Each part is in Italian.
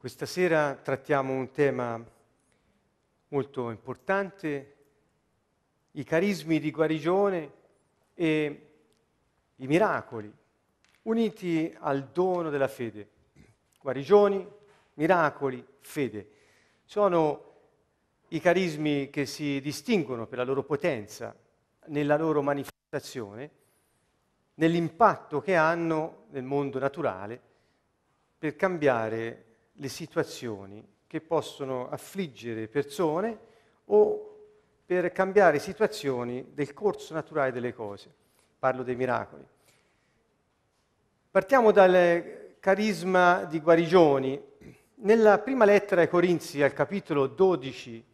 Questa sera trattiamo un tema molto importante, i carismi di guarigione e i miracoli, uniti al dono della fede. Guarigioni, miracoli, fede. Sono i carismi che si distinguono per la loro potenza, nella loro manifestazione, nell'impatto che hanno nel mondo naturale per cambiare le situazioni che possono affliggere persone o per cambiare situazioni del corso naturale delle cose. Parlo dei miracoli. Partiamo dal carisma di guarigioni. Nella prima lettera ai Corinzi, al capitolo 12,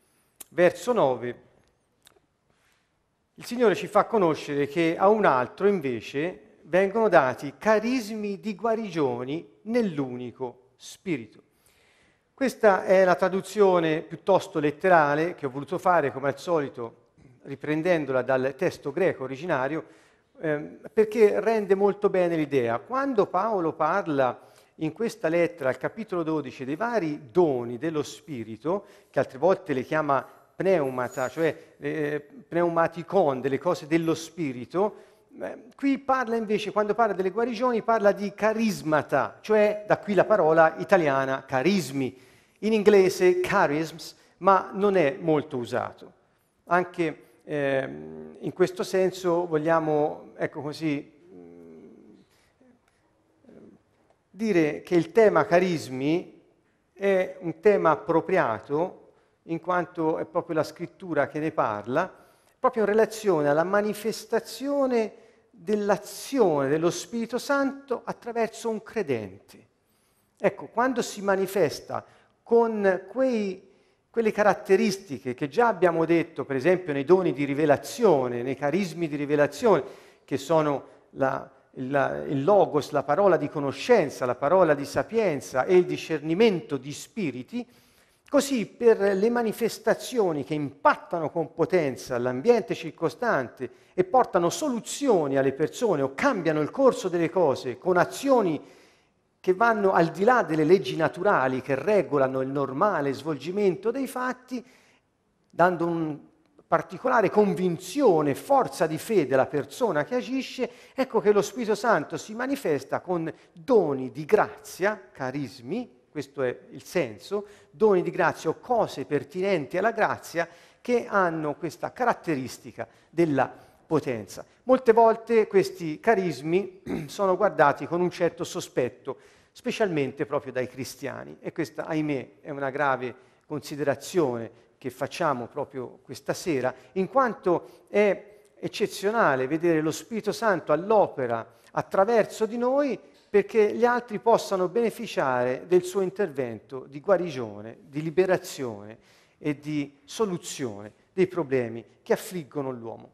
verso 9, il Signore ci fa conoscere che a un altro invece vengono dati carismi di guarigioni nell'unico Spirito. Questa è la traduzione piuttosto letterale che ho voluto fare, come al solito, riprendendola dal testo greco originario, eh, perché rende molto bene l'idea. Quando Paolo parla in questa lettera, al capitolo 12, dei vari doni dello Spirito, che altre volte le chiama pneumata, cioè eh, pneumaticon, delle cose dello Spirito, eh, qui parla invece, quando parla delle guarigioni, parla di carismata, cioè da qui la parola italiana carismi, in inglese charisms, ma non è molto usato. Anche eh, in questo senso vogliamo, ecco così, mm, dire che il tema carismi è un tema appropriato in quanto è proprio la scrittura che ne parla, proprio in relazione alla manifestazione dell'azione dello Spirito Santo attraverso un credente. Ecco, quando si manifesta con quei, quelle caratteristiche che già abbiamo detto, per esempio nei doni di rivelazione, nei carismi di rivelazione, che sono la, la, il logos, la parola di conoscenza, la parola di sapienza e il discernimento di spiriti, così per le manifestazioni che impattano con potenza l'ambiente circostante e portano soluzioni alle persone o cambiano il corso delle cose con azioni che vanno al di là delle leggi naturali che regolano il normale svolgimento dei fatti, dando un particolare convinzione, forza di fede alla persona che agisce, ecco che lo Spirito Santo si manifesta con doni di grazia, carismi, questo è il senso, doni di grazia o cose pertinenti alla grazia che hanno questa caratteristica della potenza. Molte volte questi carismi sono guardati con un certo sospetto specialmente proprio dai cristiani. E questa, ahimè, è una grave considerazione che facciamo proprio questa sera, in quanto è eccezionale vedere lo Spirito Santo all'opera attraverso di noi perché gli altri possano beneficiare del suo intervento di guarigione, di liberazione e di soluzione dei problemi che affliggono l'uomo.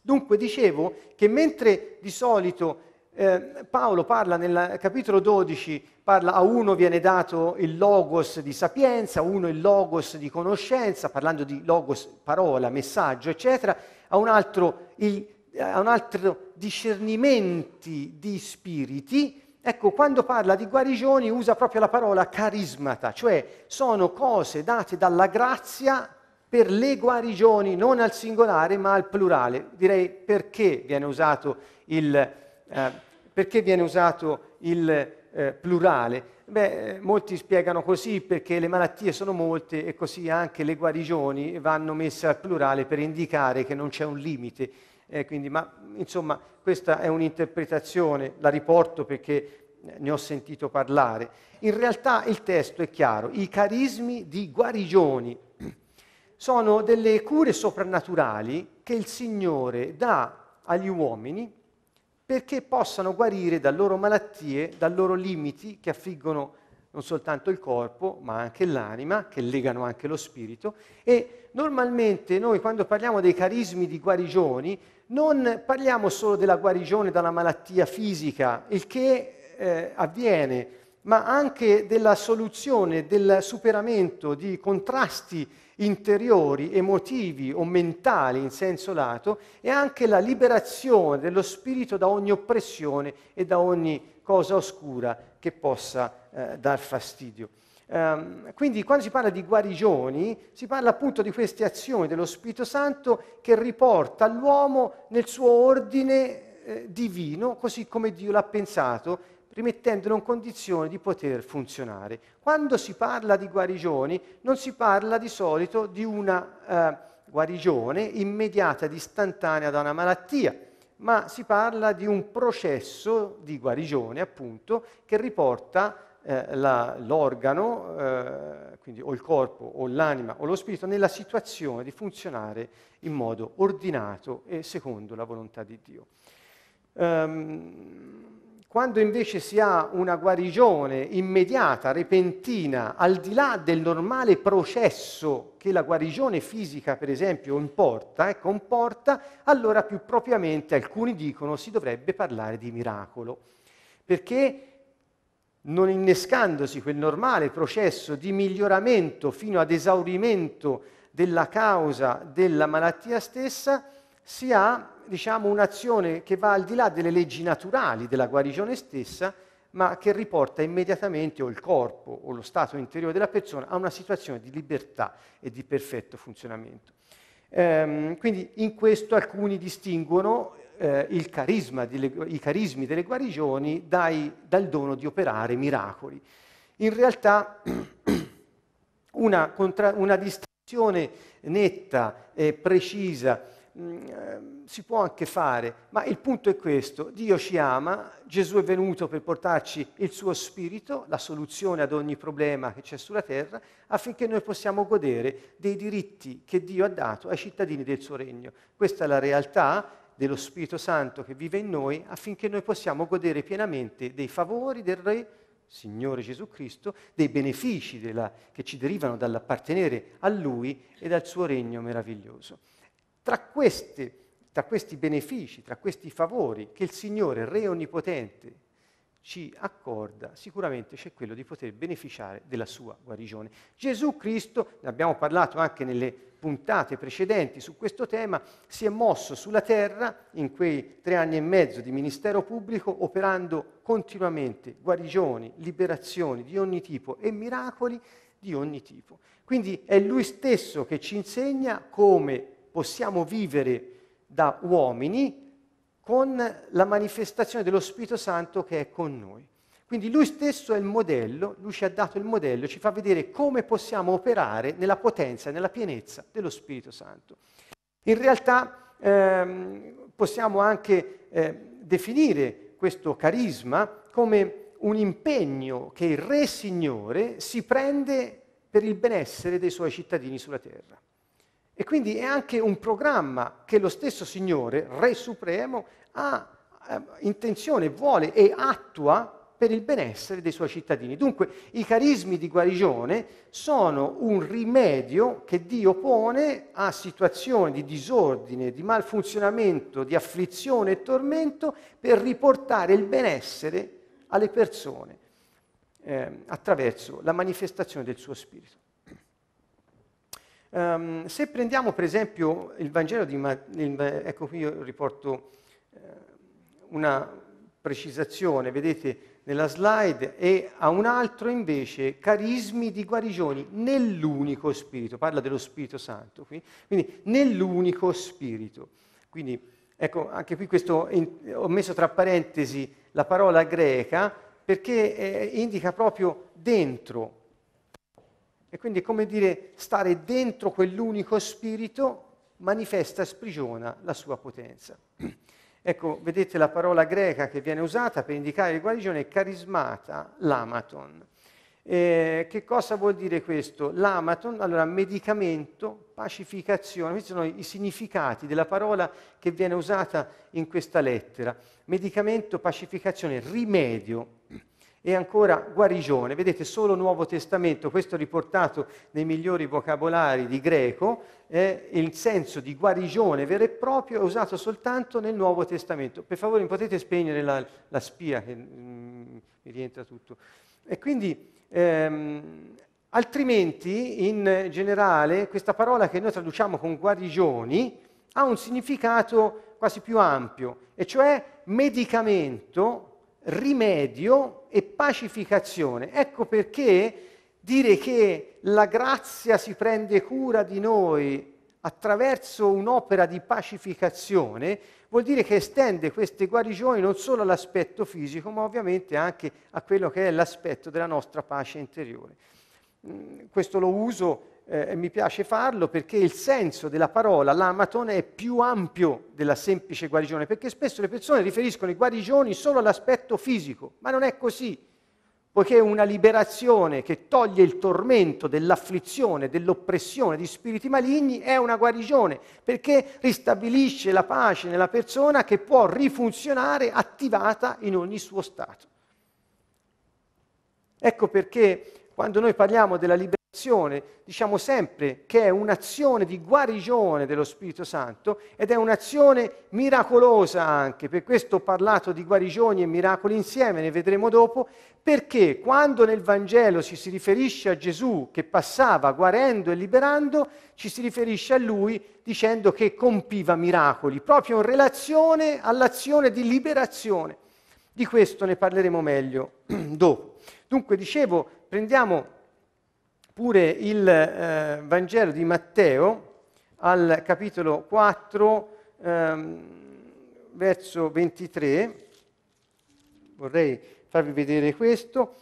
Dunque dicevo che mentre di solito eh, Paolo parla nel capitolo 12, parla a uno viene dato il logos di sapienza, a uno il logos di conoscenza, parlando di logos, parola, messaggio, eccetera, a un altro, il, a un altro discernimenti di spiriti, Ecco, quando parla di guarigioni usa proprio la parola carismata, cioè sono cose date dalla grazia per le guarigioni, non al singolare ma al plurale. Direi perché viene usato il eh, perché viene usato il eh, plurale? Beh, molti spiegano così perché le malattie sono molte e così anche le guarigioni vanno messe al plurale per indicare che non c'è un limite. Eh, quindi, ma insomma, questa è un'interpretazione, la riporto perché eh, ne ho sentito parlare. In realtà il testo è chiaro, i carismi di guarigioni sono delle cure soprannaturali che il Signore dà agli uomini perché possano guarire da loro malattie, da loro limiti che affliggono non soltanto il corpo, ma anche l'anima, che legano anche lo spirito. E normalmente noi quando parliamo dei carismi di guarigioni, non parliamo solo della guarigione dalla malattia fisica, il che eh, avviene, ma anche della soluzione, del superamento di contrasti interiori, emotivi o mentali in senso lato e anche la liberazione dello spirito da ogni oppressione e da ogni cosa oscura che possa eh, dar fastidio. Um, quindi quando si parla di guarigioni si parla appunto di queste azioni dello Spirito Santo che riporta l'uomo nel suo ordine eh, divino, così come Dio l'ha pensato rimettendolo in condizione di poter funzionare. Quando si parla di guarigioni, non si parla di solito di una eh, guarigione immediata ed istantanea da una malattia, ma si parla di un processo di guarigione, appunto, che riporta eh, la, l'organo, eh, quindi o il corpo o l'anima o lo spirito, nella situazione di funzionare in modo ordinato e secondo la volontà di Dio. Um, quando invece si ha una guarigione immediata, repentina, al di là del normale processo che la guarigione fisica, per esempio, importa e eh, comporta, allora più propriamente alcuni dicono si dovrebbe parlare di miracolo, perché non innescandosi quel normale processo di miglioramento fino ad esaurimento della causa della malattia stessa, si ha diciamo, un'azione che va al di là delle leggi naturali della guarigione stessa, ma che riporta immediatamente o il corpo o lo stato interiore della persona a una situazione di libertà e di perfetto funzionamento. Ehm, quindi in questo alcuni distinguono eh, carisma, i carismi delle guarigioni dai, dal dono di operare miracoli. In realtà una, contra- una distinzione netta e precisa Mm, ehm, si può anche fare, ma il punto è questo, Dio ci ama, Gesù è venuto per portarci il suo spirito, la soluzione ad ogni problema che c'è sulla terra, affinché noi possiamo godere dei diritti che Dio ha dato ai cittadini del suo regno. Questa è la realtà dello Spirito Santo che vive in noi affinché noi possiamo godere pienamente dei favori del Re, Signore Gesù Cristo, dei benefici della, che ci derivano dall'appartenere a Lui e dal suo regno meraviglioso. Tra, queste, tra questi benefici, tra questi favori che il Signore Re Onnipotente ci accorda, sicuramente c'è quello di poter beneficiare della sua guarigione. Gesù Cristo, ne abbiamo parlato anche nelle puntate precedenti su questo tema, si è mosso sulla terra in quei tre anni e mezzo di ministero pubblico operando continuamente guarigioni, liberazioni di ogni tipo e miracoli di ogni tipo. Quindi è Lui stesso che ci insegna come possiamo vivere da uomini con la manifestazione dello Spirito Santo che è con noi. Quindi lui stesso è il modello, lui ci ha dato il modello, ci fa vedere come possiamo operare nella potenza nella pienezza dello Spirito Santo. In realtà ehm, possiamo anche eh, definire questo carisma come un impegno che il Re Signore si prende per il benessere dei suoi cittadini sulla terra. E quindi è anche un programma che lo stesso Signore, Re Supremo, ha eh, intenzione, vuole e attua per il benessere dei suoi cittadini. Dunque i carismi di guarigione sono un rimedio che Dio pone a situazioni di disordine, di malfunzionamento, di afflizione e tormento per riportare il benessere alle persone eh, attraverso la manifestazione del suo spirito. Um, se prendiamo per esempio il Vangelo di Matteo, ecco qui io riporto eh, una precisazione, vedete nella slide, e a un altro invece carismi di guarigioni nell'unico spirito, parla dello Spirito Santo qui, quindi nell'unico spirito. Quindi ecco anche qui questo, in, ho messo tra parentesi la parola greca perché eh, indica proprio dentro e quindi è come dire stare dentro quell'unico spirito manifesta, e sprigiona la sua potenza. Ecco, vedete la parola greca che viene usata per indicare la guarigione è carismata, l'amaton. Eh, che cosa vuol dire questo? L'amaton, allora medicamento, pacificazione, questi sono i significati della parola che viene usata in questa lettera. Medicamento, pacificazione, rimedio, e ancora guarigione, vedete solo Nuovo Testamento, questo riportato nei migliori vocabolari di greco, eh, il senso di guarigione vero e proprio è usato soltanto nel Nuovo Testamento. Per favore mi potete spegnere la, la spia che mm, mi rientra tutto. E quindi ehm, altrimenti in generale questa parola che noi traduciamo con guarigioni ha un significato quasi più ampio, e cioè medicamento, rimedio e pacificazione. Ecco perché dire che la grazia si prende cura di noi attraverso un'opera di pacificazione vuol dire che estende queste guarigioni non solo all'aspetto fisico, ma ovviamente anche a quello che è l'aspetto della nostra pace interiore. Mm, questo lo uso eh, e mi piace farlo perché il senso della parola, l'amatone, è più ampio della semplice guarigione, perché spesso le persone riferiscono i guarigioni solo all'aspetto fisico, ma non è così, poiché una liberazione che toglie il tormento dell'afflizione, dell'oppressione di spiriti maligni è una guarigione, perché ristabilisce la pace nella persona che può rifunzionare attivata in ogni suo stato. Ecco perché quando noi parliamo della liberazione, diciamo sempre che è un'azione di guarigione dello Spirito Santo ed è un'azione miracolosa anche, per questo ho parlato di guarigioni e miracoli insieme, ne vedremo dopo, perché quando nel Vangelo ci si riferisce a Gesù che passava guarendo e liberando, ci si riferisce a lui dicendo che compiva miracoli, proprio in relazione all'azione di liberazione. Di questo ne parleremo meglio dopo. Dunque dicevo, prendiamo pure il eh, Vangelo di Matteo al capitolo 4, ehm, verso 23, vorrei farvi vedere questo.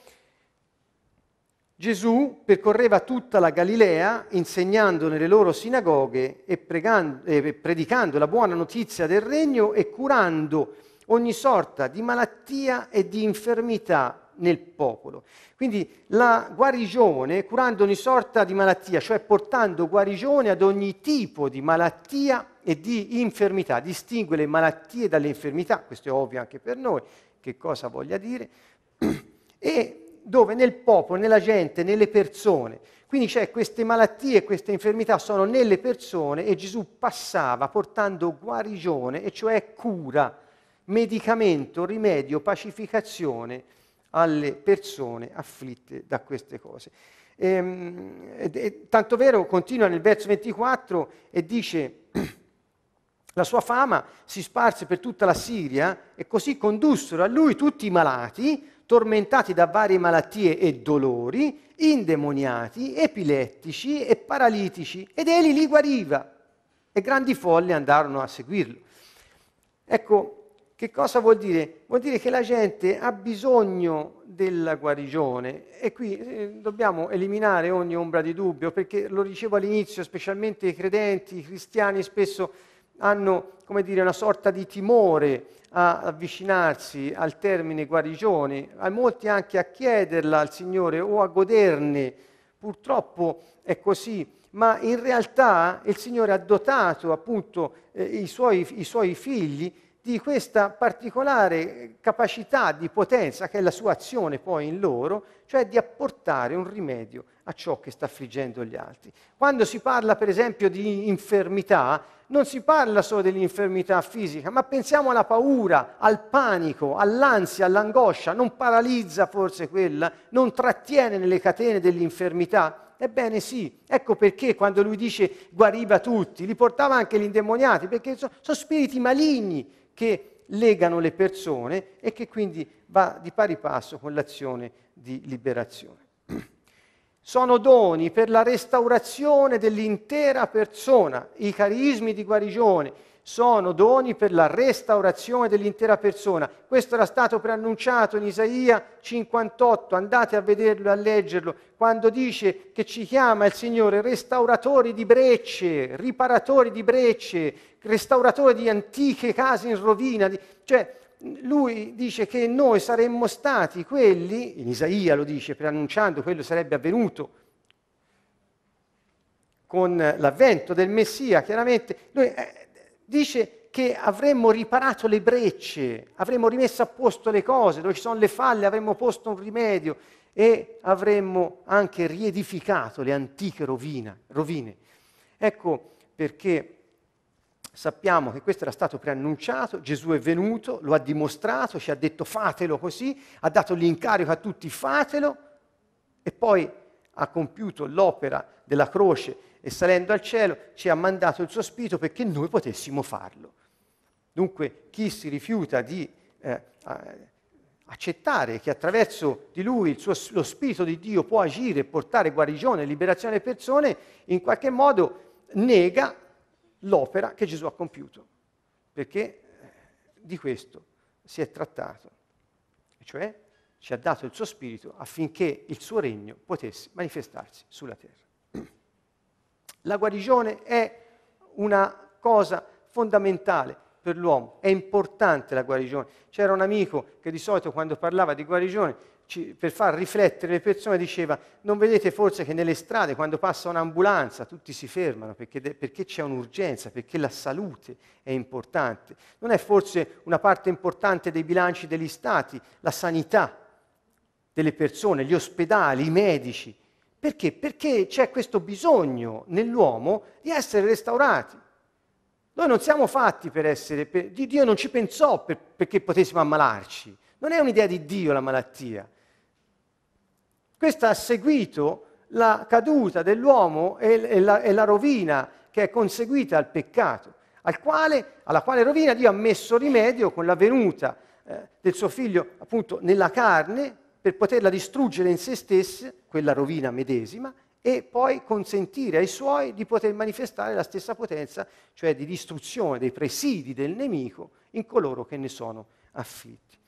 Gesù percorreva tutta la Galilea insegnando nelle loro sinagoghe e, pregando, eh, predicando la buona notizia del regno e curando ogni sorta di malattia e di infermità nel popolo. Quindi la guarigione curando ogni sorta di malattia, cioè portando guarigione ad ogni tipo di malattia e di infermità, distingue le malattie dalle infermità, questo è ovvio anche per noi, che cosa voglia dire, e dove nel popolo, nella gente, nelle persone. Quindi c'è queste malattie, queste infermità sono nelle persone e Gesù passava portando guarigione, e cioè cura, medicamento, rimedio, pacificazione alle persone afflitte da queste cose. E, ehm, e, tanto vero, continua nel verso 24 e dice, la sua fama si sparse per tutta la Siria e così condussero a lui tutti i malati, tormentati da varie malattie e dolori, indemoniati, epilettici e paralitici, ed egli li guariva e grandi folle andarono a seguirlo. Ecco, che cosa vuol dire? Vuol dire che la gente ha bisogno della guarigione e qui eh, dobbiamo eliminare ogni ombra di dubbio perché lo dicevo all'inizio, specialmente i credenti, i cristiani spesso hanno come dire, una sorta di timore a avvicinarsi al termine guarigione, a molti anche a chiederla al Signore o a goderne. Purtroppo è così ma in realtà il Signore ha dotato appunto eh, i, suoi, i, suoi, figli di questa particolare capacità di potenza che è la sua azione poi in loro, cioè di apportare un rimedio a ciò che sta affliggendo gli altri. Quando si parla per esempio di infermità, non si parla solo dell'infermità fisica, ma pensiamo alla paura, al panico, all'ansia, all'angoscia, non paralizza forse quella, non trattiene nelle catene dell'infermità? Ebbene sì, ecco perché quando lui dice guariva tutti, li portava anche gli indemoniati, perché sono, sono spiriti maligni che legano le persone e che quindi va di pari passo con l'azione di liberazione. Sono doni per la restaurazione dell'intera persona, i carismi di guarigione, sono doni per la restaurazione dell'intera persona. Questo era stato preannunciato in Isaia 58, andate a vederlo e a leggerlo, quando dice che ci chiama il Signore restauratori di brecce, riparatori di brecce, restauratori di antiche case in rovina. Di... Cioè, lui dice che noi saremmo stati quelli, in Isaia lo dice, preannunciando quello sarebbe avvenuto, con l'avvento del Messia, chiaramente, noi, Dice che avremmo riparato le brecce, avremmo rimesso a posto le cose, dove ci sono le falle avremmo posto un rimedio e avremmo anche riedificato le antiche rovina, rovine. Ecco perché sappiamo che questo era stato preannunciato, Gesù è venuto, lo ha dimostrato, ci ha detto fatelo così, ha dato l'incarico a tutti fatelo e poi ha compiuto l'opera della croce e salendo al cielo ci ha mandato il suo Spirito perché noi potessimo farlo. Dunque chi si rifiuta di eh, accettare che attraverso di lui suo, lo Spirito di Dio può agire e portare guarigione e liberazione alle persone, in qualche modo nega l'opera che Gesù ha compiuto, perché eh, di questo si è trattato, cioè ci ha dato il suo Spirito affinché il suo regno potesse manifestarsi sulla terra. La guarigione è una cosa fondamentale per l'uomo, è importante la guarigione. C'era un amico che di solito quando parlava di guarigione, ci, per far riflettere le persone, diceva, non vedete forse che nelle strade quando passa un'ambulanza tutti si fermano perché, de- perché c'è un'urgenza, perché la salute è importante. Non è forse una parte importante dei bilanci degli stati, la sanità delle persone, gli ospedali, i medici, perché? Perché c'è questo bisogno nell'uomo di essere restaurati. Noi non siamo fatti per essere, per, Dio non ci pensò per, perché potessimo ammalarci, non è un'idea di Dio la malattia. Questa ha seguito la caduta dell'uomo e, e, la, e la rovina che è conseguita al peccato, al quale, alla quale rovina Dio ha messo rimedio con la venuta eh, del suo figlio appunto nella carne, per poterla distruggere in se stessa, quella rovina medesima, e poi consentire ai suoi di poter manifestare la stessa potenza, cioè di distruzione dei presidi del nemico in coloro che ne sono afflitti.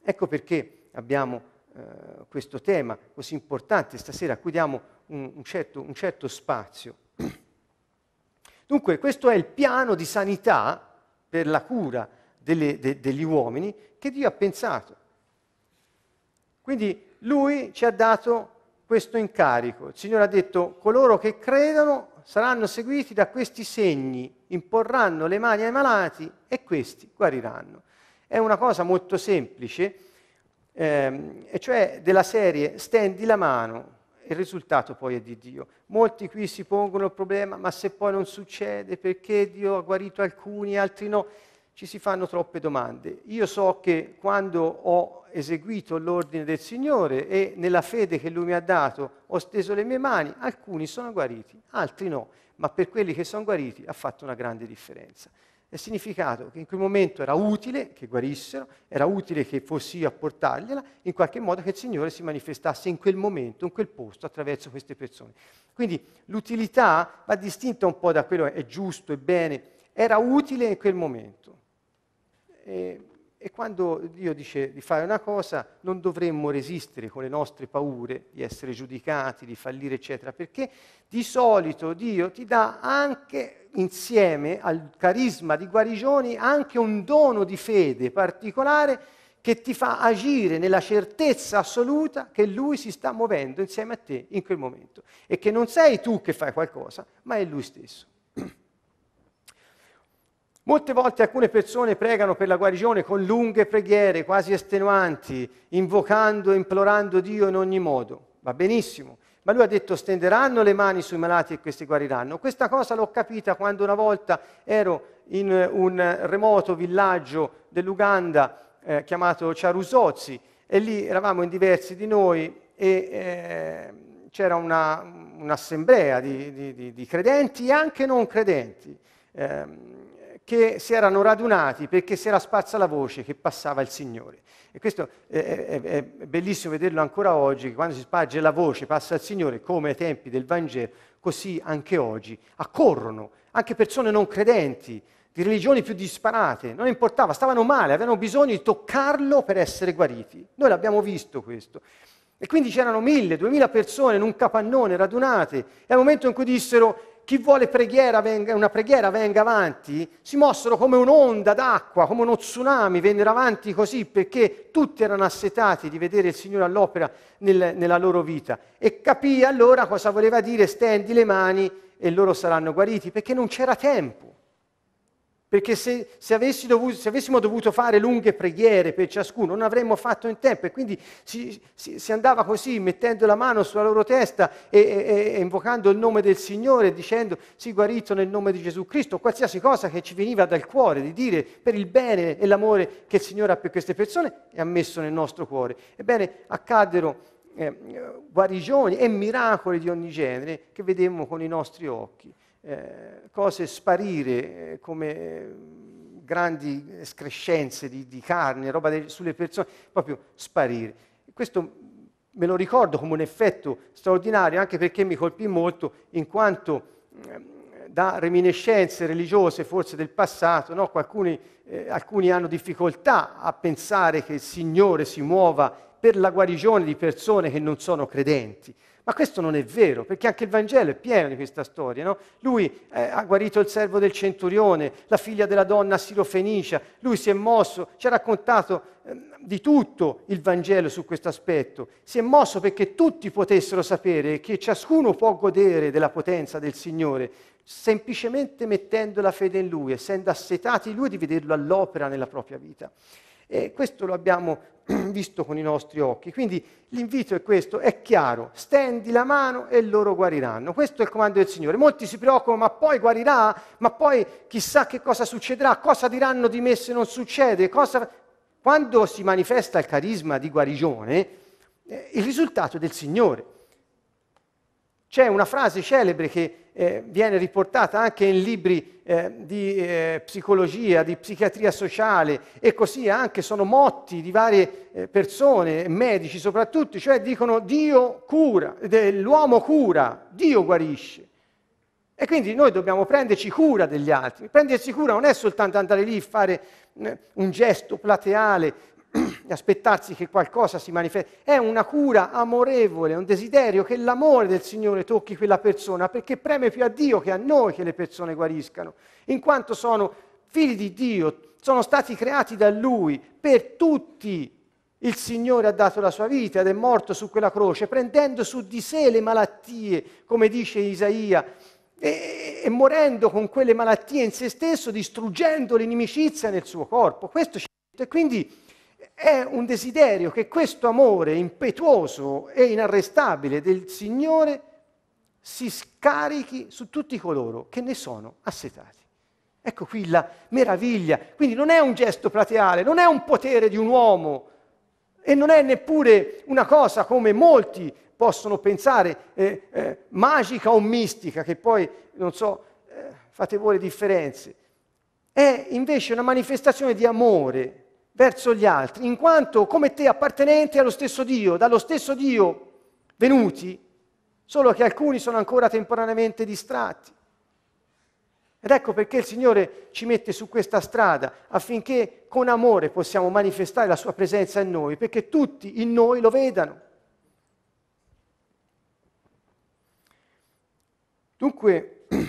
Ecco perché abbiamo eh, questo tema così importante stasera, a cui diamo un, un, certo, un certo spazio. Dunque, questo è il piano di sanità per la cura delle, de, degli uomini che Dio ha pensato. Quindi lui ci ha dato questo incarico. Il Signore ha detto, coloro che credono saranno seguiti da questi segni, imporranno le mani ai malati e questi guariranno. È una cosa molto semplice, ehm, e cioè della serie stendi la mano, il risultato poi è di Dio. Molti qui si pongono il problema, ma se poi non succede, perché Dio ha guarito alcuni e altri no? ci si fanno troppe domande. Io so che quando ho eseguito l'ordine del Signore e nella fede che Lui mi ha dato ho steso le mie mani, alcuni sono guariti, altri no, ma per quelli che sono guariti ha fatto una grande differenza. È significato che in quel momento era utile che guarissero, era utile che fossi io a portargliela, in qualche modo che il Signore si manifestasse in quel momento, in quel posto, attraverso queste persone. Quindi l'utilità va distinta un po' da quello che è giusto e bene, era utile in quel momento. E, e quando Dio dice di fare una cosa, non dovremmo resistere con le nostre paure di essere giudicati, di fallire, eccetera, perché di solito Dio ti dà anche, insieme al carisma di guarigioni, anche un dono di fede particolare che ti fa agire nella certezza assoluta che Lui si sta muovendo insieme a te in quel momento e che non sei tu che fai qualcosa, ma è Lui stesso. Molte volte alcune persone pregano per la guarigione con lunghe preghiere, quasi estenuanti, invocando e implorando Dio in ogni modo. Va benissimo. Ma lui ha detto stenderanno le mani sui malati e questi guariranno. Questa cosa l'ho capita quando una volta ero in eh, un remoto villaggio dell'Uganda eh, chiamato Charusozzi e lì eravamo in diversi di noi e eh, c'era una, un'assemblea di, di, di, di, credenti e anche non credenti. Eh, che si erano radunati perché si era sparsa la voce che passava il Signore. E questo è, è, è bellissimo vederlo ancora oggi, che quando si sparge la voce, passa il Signore, come ai tempi del Vangelo, così anche oggi accorrono anche persone non credenti, di religioni più disparate, non importava, stavano male, avevano bisogno di toccarlo per essere guariti. Noi l'abbiamo visto questo. E quindi c'erano mille, duemila persone in un capannone radunate, e al momento in cui dissero chi vuole preghiera venga, una preghiera venga avanti, si mossero come un'onda d'acqua, come uno tsunami, vennero avanti così perché tutti erano assetati di vedere il Signore all'opera nel, nella loro vita. E capì allora cosa voleva dire stendi le mani e loro saranno guariti, perché non c'era tempo perché se, se, dovuto, se, avessimo dovuto fare lunghe preghiere per ciascuno non avremmo fatto in tempo e quindi si, si, si andava così mettendo la mano sulla loro testa e, e, e, invocando il nome del Signore dicendo si guarito nel nome di Gesù Cristo, qualsiasi cosa che ci veniva dal cuore di dire per il bene e l'amore che il Signore ha per queste persone e ha messo nel nostro cuore. Ebbene, accaddero eh, guarigioni e miracoli di ogni genere che vedemmo con i nostri occhi. Eh, cose sparire eh, come eh, grandi escrescenze di, di carne, roba de, sulle persone, proprio sparire. Questo me lo ricordo come un effetto straordinario anche perché mi colpì molto in quanto ehm, da reminiscenze religiose forse del passato, no? Qualcuni, alcuni hanno difficoltà a pensare che il Signore si muova per la guarigione di persone che non sono credenti. Ma questo non è vero, perché anche il Vangelo è pieno di questa storia. No? Lui eh, ha guarito il servo del centurione, la figlia della donna sirofenicia, lui si è mosso, ci ha raccontato eh, di tutto il Vangelo su questo aspetto. Si è mosso perché tutti potessero sapere che ciascuno può godere della potenza del Signore, semplicemente mettendo la fede in Lui, essendo assetati Lui di vederlo all'opera nella propria vita. E questo lo abbiamo visto con i nostri occhi. Quindi l'invito è questo, è chiaro, stendi la mano e loro guariranno. Questo è il comando del Signore. Molti si preoccupano, ma poi guarirà, ma poi chissà che cosa succederà, cosa diranno di me se non succede, cosa... Quando si manifesta il carisma di guarigione, eh, il risultato è del Signore. C'è una frase celebre che eh, viene riportata anche in libri eh, di eh, psicologia, di psichiatria sociale e così anche sono motti di varie eh, persone, medici soprattutto, cioè dicono Dio cura, l'uomo cura, Dio guarisce. E quindi noi dobbiamo prenderci cura degli altri. Prendersi cura non è soltanto andare lì e fare eh, un gesto plateale, di aspettarsi che qualcosa si manifesti, è una cura amorevole, un desiderio che l'amore del Signore tocchi quella persona, perché preme più a Dio che a noi che le persone guariscano, in quanto sono figli di Dio, sono stati creati da Lui, per tutti il Signore ha dato la sua vita ed è morto su quella croce, prendendo su di sé le malattie, come dice Isaia, e, e, morendo con quelle malattie in se stesso, distruggendo l'inimicizia nel suo corpo. Questo ci e quindi è un desiderio che questo amore impetuoso e inarrestabile del Signore si scarichi su tutti coloro che ne sono assetati. Ecco qui la meraviglia. Quindi non è un gesto plateale, non è un potere di un uomo e non è neppure una cosa come molti possono pensare eh, eh, magica o mistica, che poi, non so, eh, fate voi le differenze. È invece una manifestazione di amore verso gli altri, in quanto come te appartenenti allo stesso Dio, dallo stesso Dio venuti, solo che alcuni sono ancora temporaneamente distratti. Ed ecco perché il Signore ci mette su questa strada affinché con amore possiamo manifestare la sua presenza in noi, perché tutti in noi lo vedano. Dunque,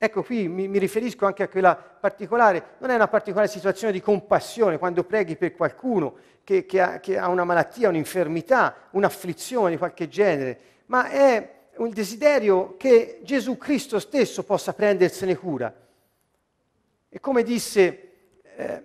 Ecco qui mi, mi, riferisco anche a quella particolare, non è una particolare situazione di compassione quando preghi per qualcuno che, che, ha, che ha, una malattia, un'infermità, un'afflizione di qualche genere, ma è un desiderio che Gesù Cristo stesso possa prendersene cura. E come disse eh,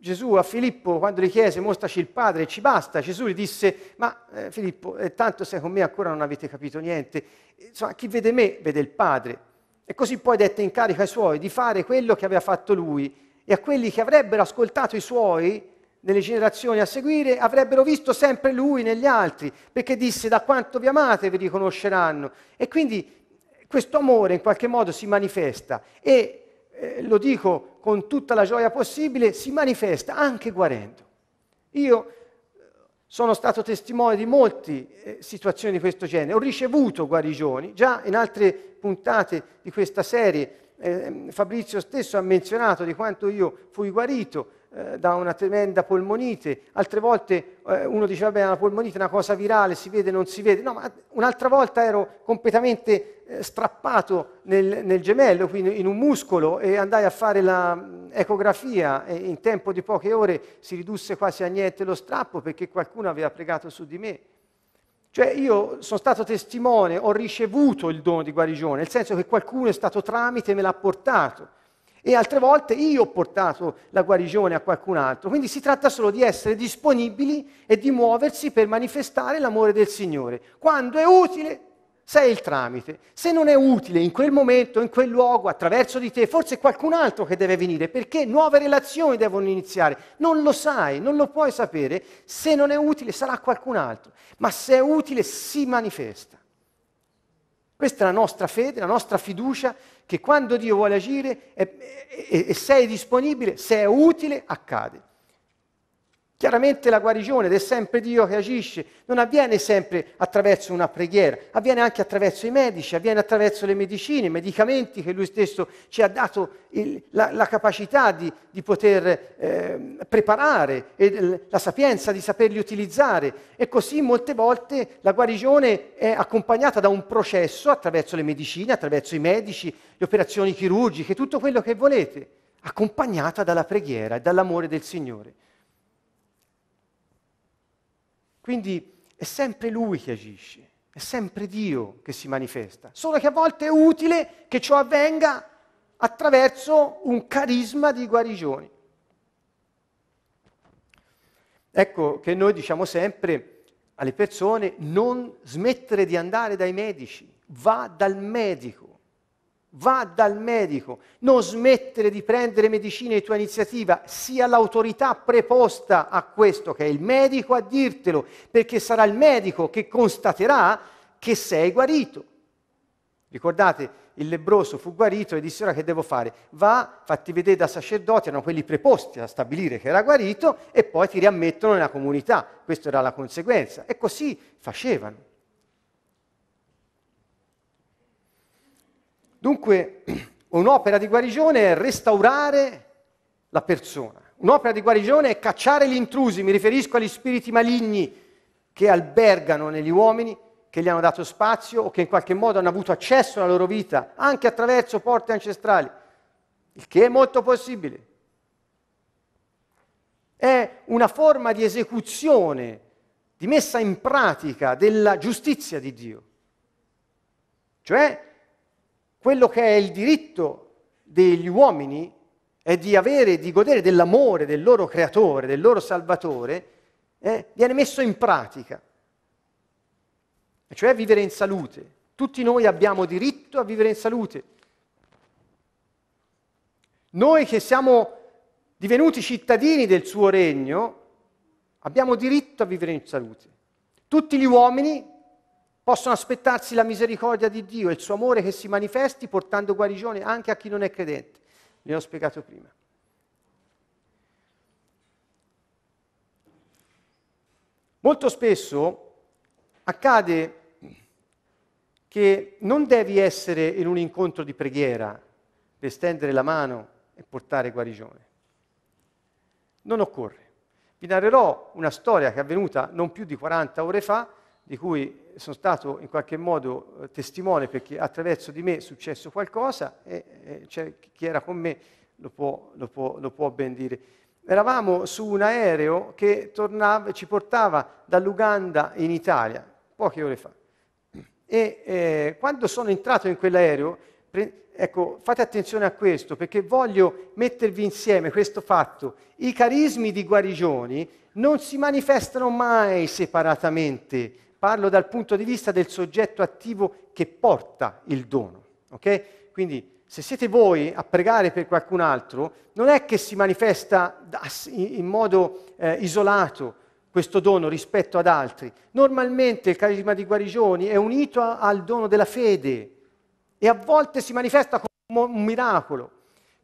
Gesù a Filippo quando gli chiese mostraci il Padre, ci basta, Gesù gli disse ma eh, Filippo eh, tanto sei con me ancora non avete capito niente, insomma chi vede me vede il Padre e così poi dette in carico ai suoi di fare quello che aveva fatto lui e a quelli che avrebbero ascoltato i suoi nelle generazioni a seguire avrebbero visto sempre lui negli altri, perché disse da quanto vi amate vi riconosceranno. E quindi eh, questo amore in qualche modo si manifesta e, eh, lo dico con tutta la gioia possibile, si manifesta anche guarendo. Io sono stato testimone di molte eh, situazioni di questo genere, ho ricevuto guarigioni, già in altre puntate di questa serie eh, Fabrizio stesso ha menzionato di quanto io fui guarito eh, da una tremenda polmonite, altre volte eh, uno diceva bene la polmonite è una cosa virale, si vede, non si vede, no, ma un'altra volta ero completamente eh, strappato nel, nel, gemello, quindi in un muscolo e andai a fare l'ecografia mm, e in tempo di poche ore si ridusse quasi a niente lo strappo perché qualcuno aveva pregato su di me. Cioè io sono stato testimone, ho ricevuto il dono di guarigione, nel senso che qualcuno è stato tramite e me l'ha portato e altre volte io ho portato la guarigione a qualcun altro. Quindi si tratta solo di essere disponibili e di muoversi per manifestare l'amore del Signore. Quando è utile, sei il tramite. Se non è utile in quel momento, in quel luogo, attraverso di te, forse è qualcun altro che deve venire, perché nuove relazioni devono iniziare. Non lo sai, non lo puoi sapere. Se non è utile, sarà qualcun altro. Ma se è utile, si manifesta. Questa è la nostra fede, la nostra fiducia che quando Dio vuole agire e, sei disponibile, se è utile, accade. Chiaramente la guarigione ed è sempre Dio che agisce, non avviene sempre attraverso una preghiera, avviene anche attraverso i medici, avviene attraverso le medicine, i medicamenti che Lui stesso ci ha dato il, la, la, capacità di, di poter eh, preparare e la sapienza di saperli utilizzare. E così molte volte la guarigione è accompagnata da un processo attraverso le medicine, attraverso i medici, le operazioni chirurgiche, tutto quello che volete, accompagnata dalla preghiera e dall'amore del Signore. Quindi è sempre Lui che agisce, è sempre Dio che si manifesta, solo che a volte è utile che ciò avvenga attraverso un carisma di guarigioni. Ecco che noi diciamo sempre alle persone non smettere di andare dai medici, va dal medico va dal medico, non smettere di prendere medicine di tua iniziativa, sia l'autorità preposta a questo, che è il medico, a dirtelo, perché sarà il medico che constaterà che sei guarito. Ricordate, il lebbroso fu guarito e disse ora che devo fare? Va, fatti vedere da sacerdoti, erano quelli preposti a stabilire che era guarito e poi ti riammettono nella comunità. Questa era la conseguenza. E così facevano. Dunque, un'opera di guarigione è restaurare la persona. Un'opera di guarigione è cacciare gli intrusi, mi riferisco agli spiriti maligni che albergano negli uomini, che gli hanno dato spazio o che in qualche modo hanno avuto accesso alla loro vita, anche attraverso porte ancestrali, il che è molto possibile. È una forma di esecuzione, di messa in pratica della giustizia di Dio. Cioè quello che è il diritto degli uomini è di avere, di godere dell'amore del loro creatore, del loro salvatore, eh, viene messo in pratica, cioè vivere in salute. Tutti noi abbiamo diritto a vivere in salute. Noi che siamo divenuti cittadini del suo regno, abbiamo diritto a vivere in salute. Tutti gli uomini possono aspettarsi la misericordia di Dio e il suo amore che si manifesti portando guarigione anche a chi non è credente. Ne ho spiegato prima. Molto spesso accade che non devi essere in un incontro di preghiera per stendere la mano e portare guarigione. Non occorre. Vi narrerò una storia che è avvenuta non più di 40 ore fa di cui sono stato in qualche modo eh, testimone perché attraverso di me è successo qualcosa e, e cioè, chi era con me lo può, lo, può, lo può, ben dire. Eravamo su un aereo che tornava, ci portava dall'Uganda in Italia, poche ore fa. E eh, quando sono entrato in quell'aereo, pre- ecco, fate attenzione a questo perché voglio mettervi insieme questo fatto. I carismi di guarigioni non si manifestano mai separatamente, parlo dal punto di vista del soggetto attivo che porta il dono. Okay? Quindi se siete voi a pregare per qualcun altro, non è che si manifesta in modo eh, isolato questo dono rispetto ad altri. Normalmente il carisma di guarigioni è unito a, al dono della fede e a volte si manifesta come un miracolo,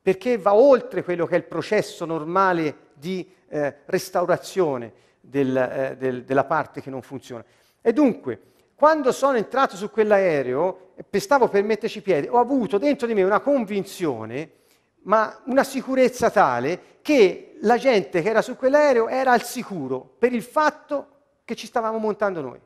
perché va oltre quello che è il processo normale di eh, restaurazione del, eh, del, della parte che non funziona. E dunque, quando sono entrato su quell'aereo e stavo per metterci piede, ho avuto dentro di me una convinzione, ma una sicurezza tale che la gente che era su quell'aereo era al sicuro per il fatto che ci stavamo montando noi.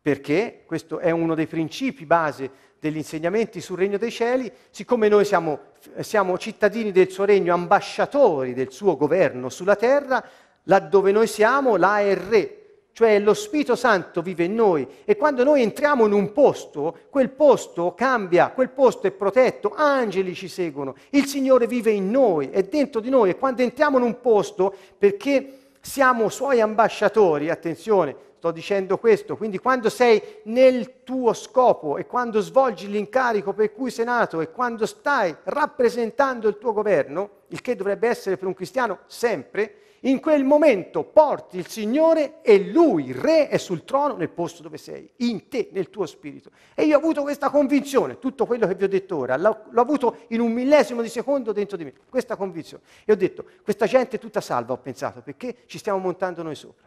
Perché questo è uno dei principi base degli insegnamenti sul Regno dei Cieli, siccome noi siamo, siamo cittadini del suo regno, ambasciatori del suo governo sulla terra, laddove noi siamo, là è il re, cioè lo Spirito Santo vive in noi e quando noi entriamo in un posto, quel posto cambia, quel posto è protetto, angeli ci seguono, il Signore vive in noi, è dentro di noi e quando entriamo in un posto perché siamo suoi ambasciatori, attenzione, sto dicendo questo, quindi quando sei nel tuo scopo e quando svolgi l'incarico per cui sei nato e quando stai rappresentando il tuo governo, il che dovrebbe essere per un cristiano sempre, in quel momento porti il Signore e Lui, il Re, è sul trono nel posto dove sei, in te, nel tuo spirito. E io ho avuto questa convinzione, tutto quello che vi ho detto ora, l'ho, l'ho avuto in un millesimo di secondo dentro di me, questa convinzione. E ho detto, questa gente è tutta salva, ho pensato, perché ci stiamo montando noi sopra.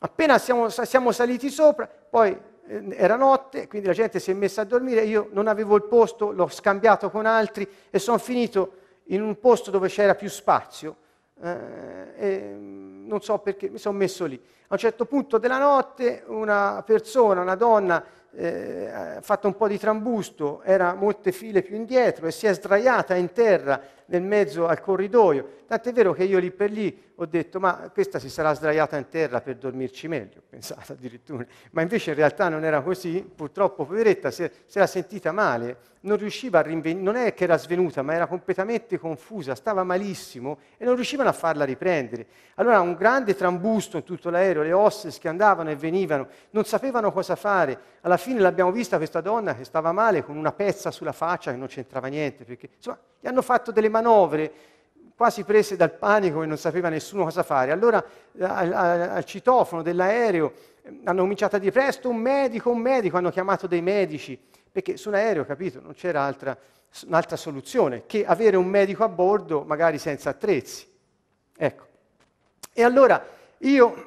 Appena siamo, siamo saliti sopra, poi eh, era notte, quindi la gente si è messa a dormire, io non avevo il posto, l'ho scambiato con altri e sono finito in un posto dove c'era più spazio eh, mm, non so perché, mi sono messo lì. A un certo punto della notte una persona, una donna, eh, ha fatto un po' di trambusto, era molte file più indietro e si è sdraiata in terra nel mezzo al corridoio. Tant'è vero che io lì per lì ho detto, ma questa si sarà sdraiata in terra per dormirci meglio, ho pensato addirittura. Ma invece in realtà non era così, purtroppo poveretta si era sentita male, non riusciva a rinvenire, non è che era svenuta, ma era completamente confusa, stava malissimo e non riuscivano a farla riprendere. Allora un grande trambusto in tutto l'aereo, le hostess che andavano e venivano, non sapevano cosa fare. Alla fine l'abbiamo vista questa donna che stava male con una pezza sulla faccia che non c'entrava niente, perché insomma gli hanno fatto delle manovre quasi prese dal panico e non sapeva nessuno cosa fare. Allora al, al citofono dell'aereo ehm, hanno cominciato a dire presto un medico, un medico, hanno chiamato dei medici, perché su un aereo, capito, non c'era altra, un'altra soluzione che avere un medico a bordo magari senza attrezzi. Ecco. E allora io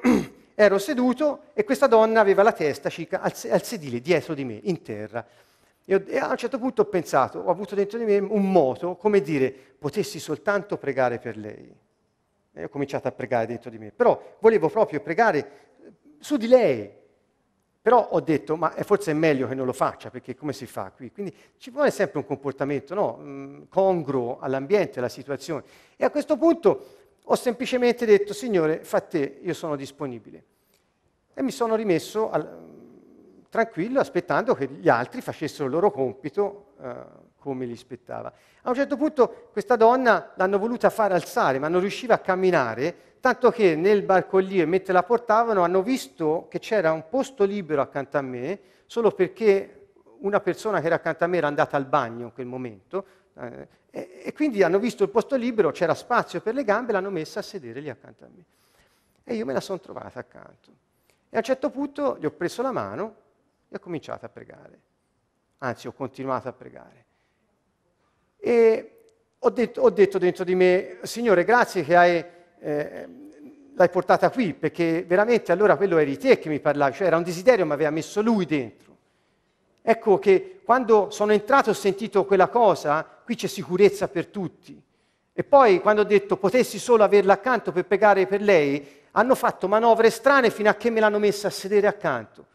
ero seduto e questa donna aveva la testa circa al, al sedile dietro di me, in terra. E, a un certo punto ho pensato, ho avuto dentro di me un moto, come dire, potessi soltanto pregare per lei. E ho cominciato a pregare dentro di me. Però volevo proprio pregare su di lei. Però ho detto, ma forse è meglio che non lo faccia, perché come si fa qui? Quindi ci vuole sempre un comportamento no? Mm, congruo all'ambiente, alla situazione. E a questo punto ho semplicemente detto, Signore, fa te, io sono disponibile. E mi sono rimesso al, tranquillo aspettando che gli altri facessero il loro compito eh, come gli spettava. A un certo punto questa donna l'hanno voluta fare alzare, ma non riusciva a camminare, tanto che nel barcollio, mentre la portavano, hanno visto che c'era un posto libero accanto a me, solo perché una persona che era accanto a me era andata al bagno in quel momento, eh, e, e quindi hanno visto il posto libero, c'era spazio per le gambe, l'hanno messa a sedere lì accanto a me. E io me la sono trovata accanto. E a un certo punto gli ho preso la mano e ho cominciato a pregare. Anzi, ho continuato a pregare. E ho detto, ho detto dentro di me, Signore, grazie che hai, eh, l'hai portata qui, perché veramente allora quello eri te che mi parlavi, cioè era un desiderio, ma aveva messo lui dentro. Ecco che quando sono entrato ho sentito quella cosa, qui c'è sicurezza per tutti. E poi quando ho detto potessi solo averla accanto per pregare per lei, hanno fatto manovre strane fino a che me l'hanno messa a sedere accanto.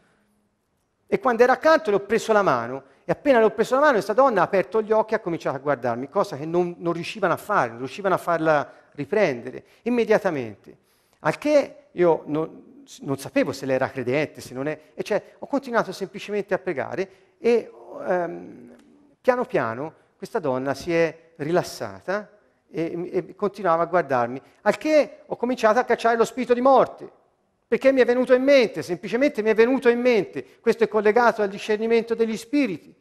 E quando era accanto le ho preso la mano e appena le ho preso la mano questa donna ha aperto gli occhi e ha cominciato a guardarmi, cosa che non, non riuscivano a fare, non riuscivano a farla riprendere immediatamente. Al che io non, non sapevo se lei era credente, se non è... E cioè, ho continuato semplicemente a pregare e ehm, piano piano questa donna si è rilassata e, e continuava a guardarmi, al che ho cominciato a cacciare lo spirito di morte perché mi è venuto in mente, semplicemente mi è venuto in mente, questo è collegato al discernimento degli spiriti,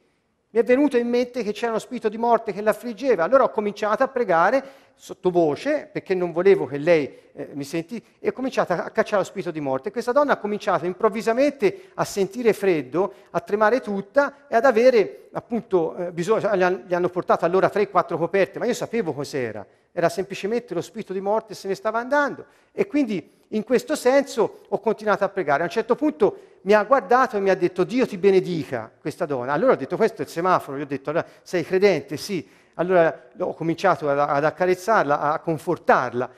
mi è venuto in mente che c'era uno spirito di morte che l'affliggeva, allora ho cominciato a pregare sottovoce, perché non volevo che lei eh, mi sentisse e ho cominciato a cacciare lo spirito di morte. Questa donna ha cominciato improvvisamente a sentire freddo, a tremare tutta e ad avere appunto eh, bisogno, cioè, gli, han, gli hanno portato allora 3-4 coperte, ma io sapevo cos'era, era semplicemente lo spirito di morte se ne stava andando. E quindi in questo senso ho continuato a pregare. A un certo punto mi ha guardato e mi ha detto Dio ti benedica questa donna. Allora ho detto questo è il semaforo, gli ho detto allora, sei credente? Sì. Allora ho cominciato ad, ad accarezzarla, a confortarla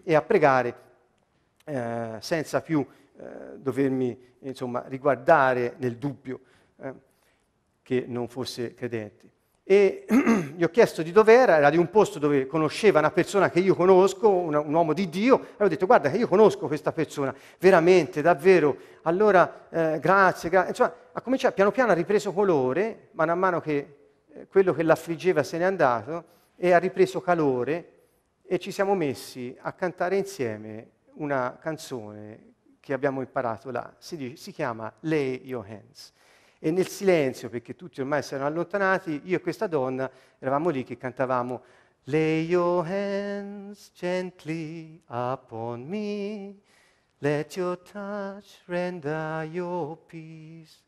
e a pregare eh, senza più eh, dovermi insomma, riguardare nel dubbio eh, che non fosse credente. E gli ho chiesto di dove era era di un posto dove conosceva una persona che io conosco, un, un uomo di Dio, e ho detto guarda che io conosco questa persona, veramente, davvero, allora eh, grazie, grazie. Insomma, ha cominciato piano piano, ha ripreso colore, man mano che eh, quello che l'affliggeva se n'è andato e ha ripreso calore e ci siamo messi a cantare insieme una canzone che abbiamo imparato là, si, dice, si chiama Lay Your Hands. E nel silenzio, perché tutti ormai si erano allontanati, io e questa donna eravamo lì che cantavamo Lay your hands gently upon me, let your touch render your peace.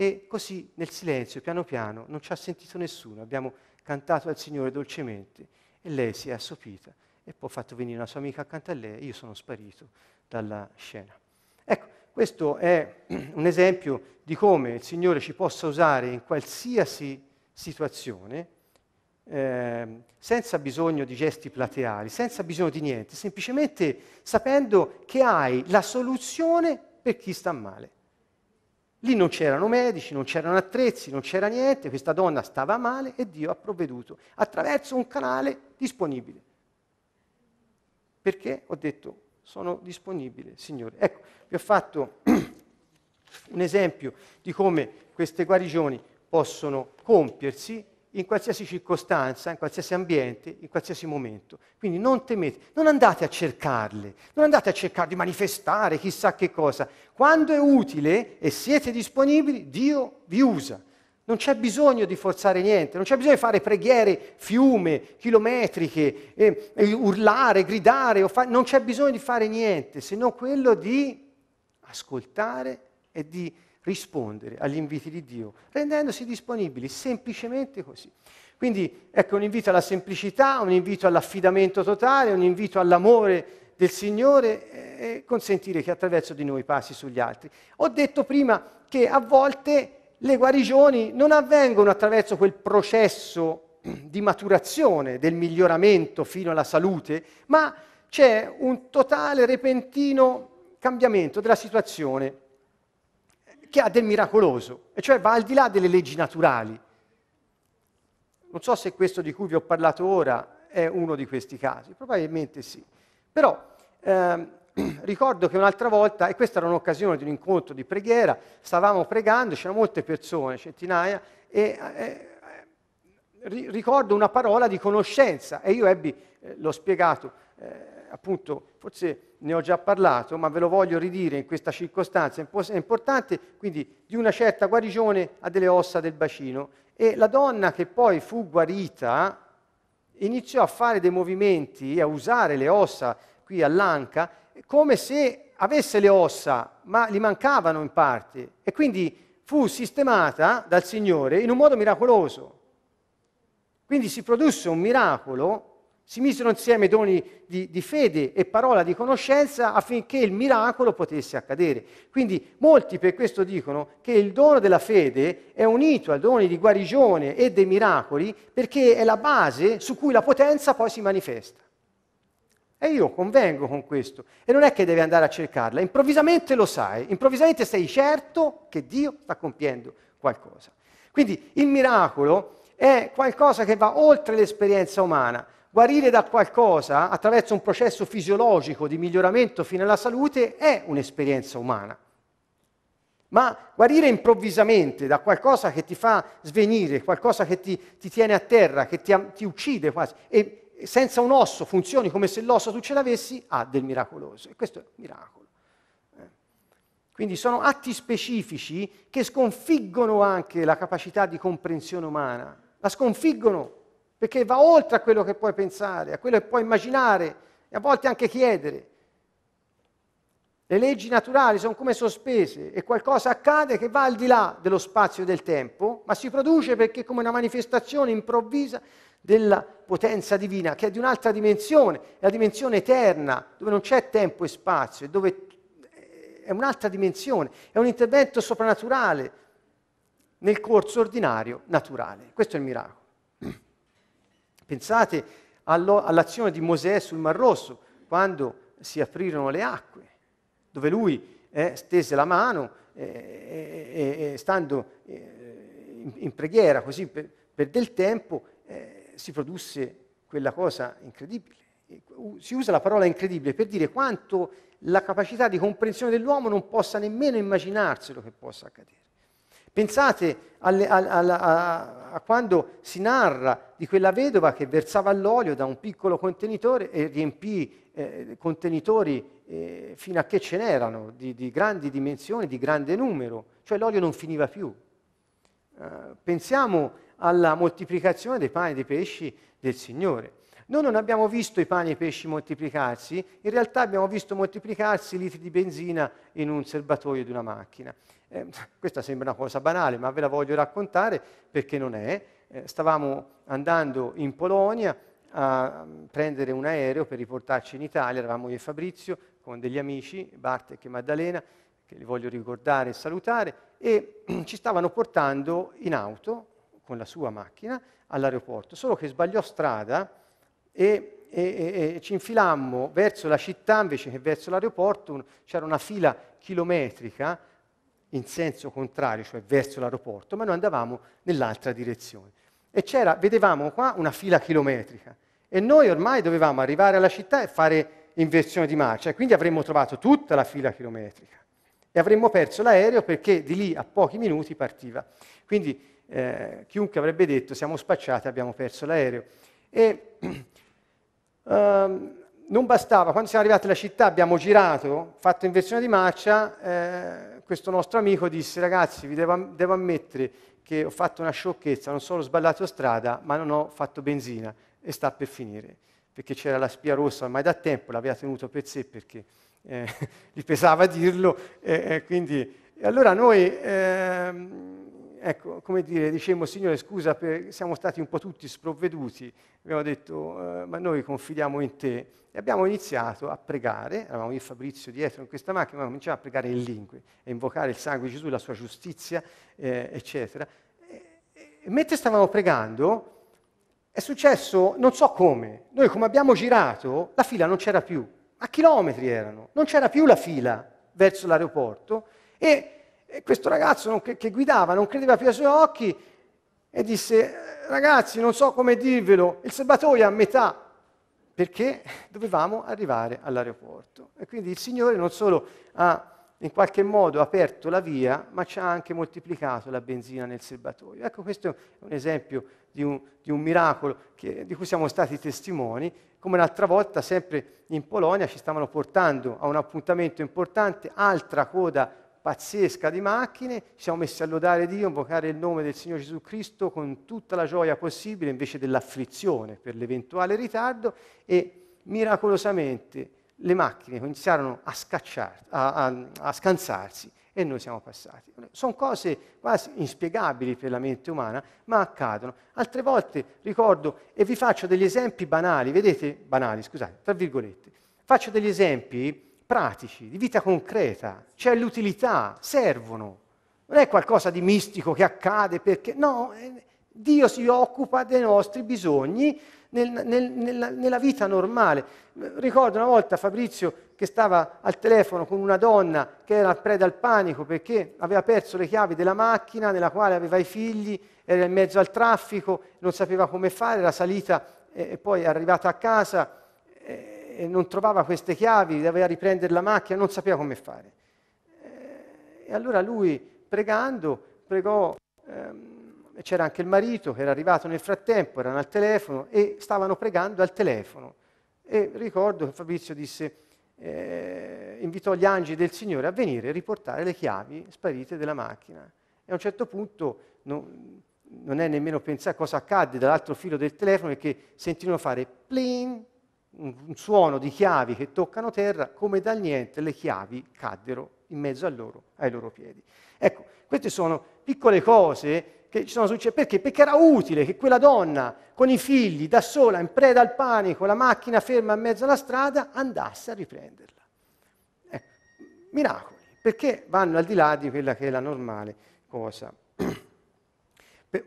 E così nel silenzio, piano piano, non ci ha sentito nessuno, abbiamo cantato al Signore dolcemente e lei si è assopita e poi ha fatto venire una sua amica accanto a lei e io sono sparito dalla scena. Ecco, questo è un esempio di come il Signore ci possa usare in qualsiasi situazione eh, senza bisogno di gesti plateali, senza bisogno di niente, semplicemente sapendo che hai la soluzione per chi sta male. Lì non c'erano medici, non c'erano attrezzi, non c'era niente, questa donna stava male e Dio ha provveduto attraverso un canale disponibile. Perché ho detto, sono disponibile, Signore. Ecco, vi ho fatto un esempio di come queste guarigioni possono compiersi in qualsiasi circostanza, in qualsiasi ambiente, in qualsiasi momento. Quindi non temete, non andate a cercarle, non andate a cercare di manifestare chissà che cosa. Quando è utile e siete disponibili, Dio vi usa. Non c'è bisogno di forzare niente, non c'è bisogno di fare preghiere fiume, chilometriche, e, e urlare, gridare, fa- non c'è bisogno di fare niente, se non quello di ascoltare e di rispondere agli inviti di Dio, rendendosi disponibili, semplicemente così. Quindi ecco un invito alla semplicità, un invito all'affidamento totale, un invito all'amore del Signore e consentire che attraverso di noi passi sugli altri. Ho detto prima che a volte le guarigioni non avvengono attraverso quel processo di maturazione, del miglioramento fino alla salute, ma c'è un totale repentino cambiamento della situazione che ha del miracoloso, e cioè va al di là delle leggi naturali. Non so se questo di cui vi ho parlato ora è uno di questi casi, probabilmente sì. Però ehm, ricordo che un'altra volta, e questa era un'occasione di un incontro di preghiera, stavamo pregando, c'erano molte persone, centinaia, e eh, eh ricordo una parola di conoscenza e io ebbi, eh, l'ho spiegato eh, appunto, forse ne ho già parlato, ma ve lo voglio ridire in questa circostanza è importante, quindi di una certa guarigione a delle ossa del bacino. E la donna che poi fu guarita iniziò a fare dei movimenti, a usare le ossa qui all'anca, come se avesse le ossa, ma gli mancavano in parte. E quindi fu sistemata dal Signore in un modo miracoloso. Quindi si produsse un miracolo si misero insieme doni di, di, fede e parola di conoscenza affinché il miracolo potesse accadere. Quindi molti per questo dicono che il dono della fede è unito al dono di guarigione e dei miracoli perché è la base su cui la potenza poi si manifesta. E io convengo con questo. E non è che devi andare a cercarla, improvvisamente lo sai, improvvisamente sei certo che Dio sta compiendo qualcosa. Quindi il miracolo è qualcosa che va oltre l'esperienza umana guarire da qualcosa attraverso un processo fisiologico di miglioramento fino alla salute è un'esperienza umana. Ma guarire improvvisamente da qualcosa che ti fa svenire, qualcosa che ti, ti tiene a terra, che ti, ti uccide quasi, e senza un osso funzioni come se l'osso tu ce l'avessi, ha del miracoloso. E questo è un miracolo. Eh. Quindi sono atti specifici che sconfiggono anche la capacità di comprensione umana, la sconfiggono perché va oltre a quello che puoi pensare, a quello che puoi immaginare e a volte anche chiedere. Le leggi naturali sono come sospese e qualcosa accade che va al di là dello spazio e del tempo, ma si produce perché è come una manifestazione improvvisa della potenza divina, che è di un'altra dimensione, è la dimensione eterna, dove non c'è tempo e spazio, dove è un'altra dimensione, è un intervento soprannaturale nel corso ordinario naturale. Questo è il miracolo. Pensate all'azione di Mosè sul Mar Rosso, quando si aprirono le acque, dove lui eh, stese la mano e, eh eh, eh, eh, stando eh, in, in, preghiera così per, per del tempo si produsse quella cosa incredibile. Si usa la parola incredibile per dire quanto la capacità di comprensione dell'uomo non possa nemmeno immaginarselo che possa accadere. Pensate alle, a, a, a, a, quando si narra di quella vedova che versava l'olio da un piccolo contenitore e riempì eh, contenitori eh, fino a che ce n'erano, di, di, grandi dimensioni, di grande numero, cioè l'olio non finiva più. Uh, pensiamo alla moltiplicazione dei pani e dei pesci del Signore. Noi non abbiamo visto i pani e i pesci moltiplicarsi, in realtà abbiamo visto moltiplicarsi litri di benzina in un serbatoio di una macchina. Eh, questa sembra una cosa banale, ma ve la voglio raccontare perché non è. Eh, stavamo andando in Polonia a prendere un aereo per riportarci in Italia, eravamo io e Fabrizio con degli amici, Bartek e Maddalena, che li voglio ricordare e salutare, e ci stavano portando in auto con la sua macchina all'aeroporto, solo che sbagliò strada e, e, e ci infilammo verso la città invece che verso l'aeroporto, c'era una fila chilometrica in senso contrario, cioè verso l'aeroporto, ma noi andavamo nell'altra direzione. E c'era, vedevamo qua una fila chilometrica e noi ormai dovevamo arrivare alla città e fare inversione di marcia, quindi avremmo trovato tutta la fila chilometrica e avremmo perso l'aereo perché di lì a pochi minuti partiva. Quindi eh, chiunque avrebbe detto siamo spacciati, abbiamo perso l'aereo. E Ehm, non bastava, quando siamo arrivati alla città abbiamo girato, fatto inversione di marcia, eh, questo nostro amico disse ragazzi vi devo, devo, ammettere che ho fatto una sciocchezza, non solo ho sballato strada ma non ho fatto benzina e sta per finire, perché c'era la spia rossa ormai da tempo, l'aveva tenuto per sé perché eh, gli pesava dirlo, eh, quindi... E allora noi ehm, ecco, come dire, dicemmo, Signore, scusa, per, siamo stati un po' tutti sprovveduti, abbiamo detto, eh, ma noi confidiamo in te. E abbiamo iniziato a pregare, eravamo io e Fabrizio dietro in questa macchina, ma cominciamo a pregare in lingue, a invocare il sangue di Gesù, la sua giustizia, eh, eccetera. E, e mentre stavamo pregando, è successo, non so come, noi come abbiamo girato, la fila non c'era più, a chilometri erano, non c'era più la fila verso l'aeroporto e e questo ragazzo non, che, che guidava non credeva più ai suoi occhi e disse, ragazzi, non so come dirvelo, il serbatoio è a metà, perché dovevamo arrivare all'aeroporto. E quindi il Signore non solo ha in qualche modo aperto la via, ma ci ha anche moltiplicato la benzina nel serbatoio. Ecco, questo è un esempio di un, di un miracolo che, di cui siamo stati testimoni, come l'altra volta sempre in Polonia ci stavano portando a un appuntamento importante, altra coda pazzesca di macchine, ci siamo messi a lodare Dio, a invocare il nome del Signore Gesù Cristo con tutta la gioia possibile invece dell'afflizione per l'eventuale ritardo e miracolosamente le macchine iniziarono a, scacciar, a, a, a scansarsi e noi siamo passati. Sono cose quasi inspiegabili per la mente umana, ma accadono. Altre volte ricordo e vi faccio degli esempi banali, vedete, banali, scusate, tra virgolette, faccio degli esempi pratici, di vita concreta, c'è l'utilità, servono. Non è qualcosa di mistico che accade perché... No, eh, Dio si occupa dei nostri bisogni nel, nel, nella, nella, vita normale. Ricordo una volta Fabrizio che stava al telefono con una donna che era preda al panico perché aveva perso le chiavi della macchina nella quale aveva i figli, era in mezzo al traffico, non sapeva come fare, era salita eh, e poi è arrivata a casa non trovava queste chiavi, doveva riprendere la macchina, non sapeva come fare. Eh, e allora lui, pregando, pregò, ehm, c'era anche il marito che era arrivato nel frattempo, erano al telefono e stavano pregando al telefono. E ricordo che Fabrizio disse, eh, invitò gli angeli del Signore a venire e riportare le chiavi sparite della macchina. E a un certo punto... No, non è nemmeno pensato cosa accadde dall'altro filo del telefono perché sentirono fare plin, un suono di chiavi che toccano terra, come dal niente le chiavi caddero in mezzo loro, ai loro piedi. Ecco, queste sono piccole cose che ci sono successe perché? Perché era utile che quella donna con i figli, da sola, in preda al panico, la macchina ferma in mezzo alla strada, andasse a riprenderla. Ecco, miracoli, perché vanno al di là di quella che è la normale cosa.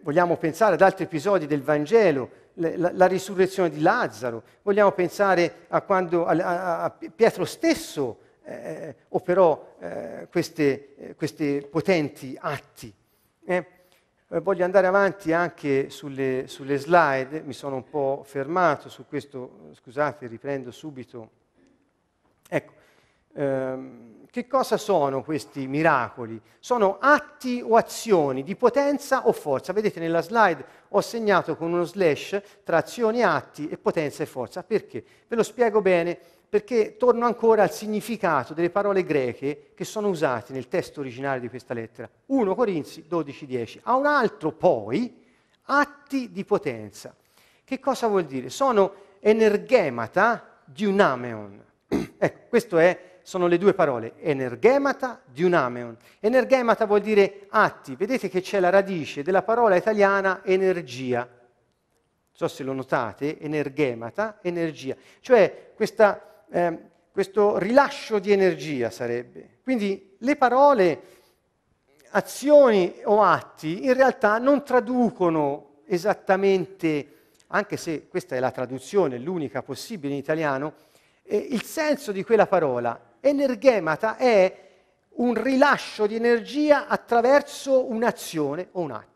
Vogliamo pensare ad altri episodi del Vangelo la, la risurrezione di Lazzaro, vogliamo pensare a quando a, a, a Pietro stesso eh, operò eh, questi eh, potenti atti. Eh. Eh, voglio andare avanti anche sulle, sulle, slide, mi sono un po' fermato su questo, scusate, riprendo subito. Ecco, ehm, che cosa sono questi miracoli? Sono atti o azioni di potenza o forza. Vedete nella slide ho segnato con uno slash tra azioni e atti e potenza e forza. Perché? Ve lo spiego bene perché torno ancora al significato delle parole greche che sono usate nel testo originale di questa lettera. 1 Corinzi 12:10. A un altro poi atti di potenza. Che cosa vuol dire? Sono energemata di un ameon. ecco, questo è sono le due parole, energemata, dunameon. Energemata vuol dire atti, vedete che c'è la radice della parola italiana energia. Non so se lo notate, energemata, energia. Cioè questa, eh, questo rilascio di energia sarebbe. Quindi le parole, azioni o atti in realtà non traducono esattamente, anche se questa è la traduzione, l'unica possibile in italiano, eh, il senso di quella parola energemata è un rilascio di energia attraverso un'azione o un atto.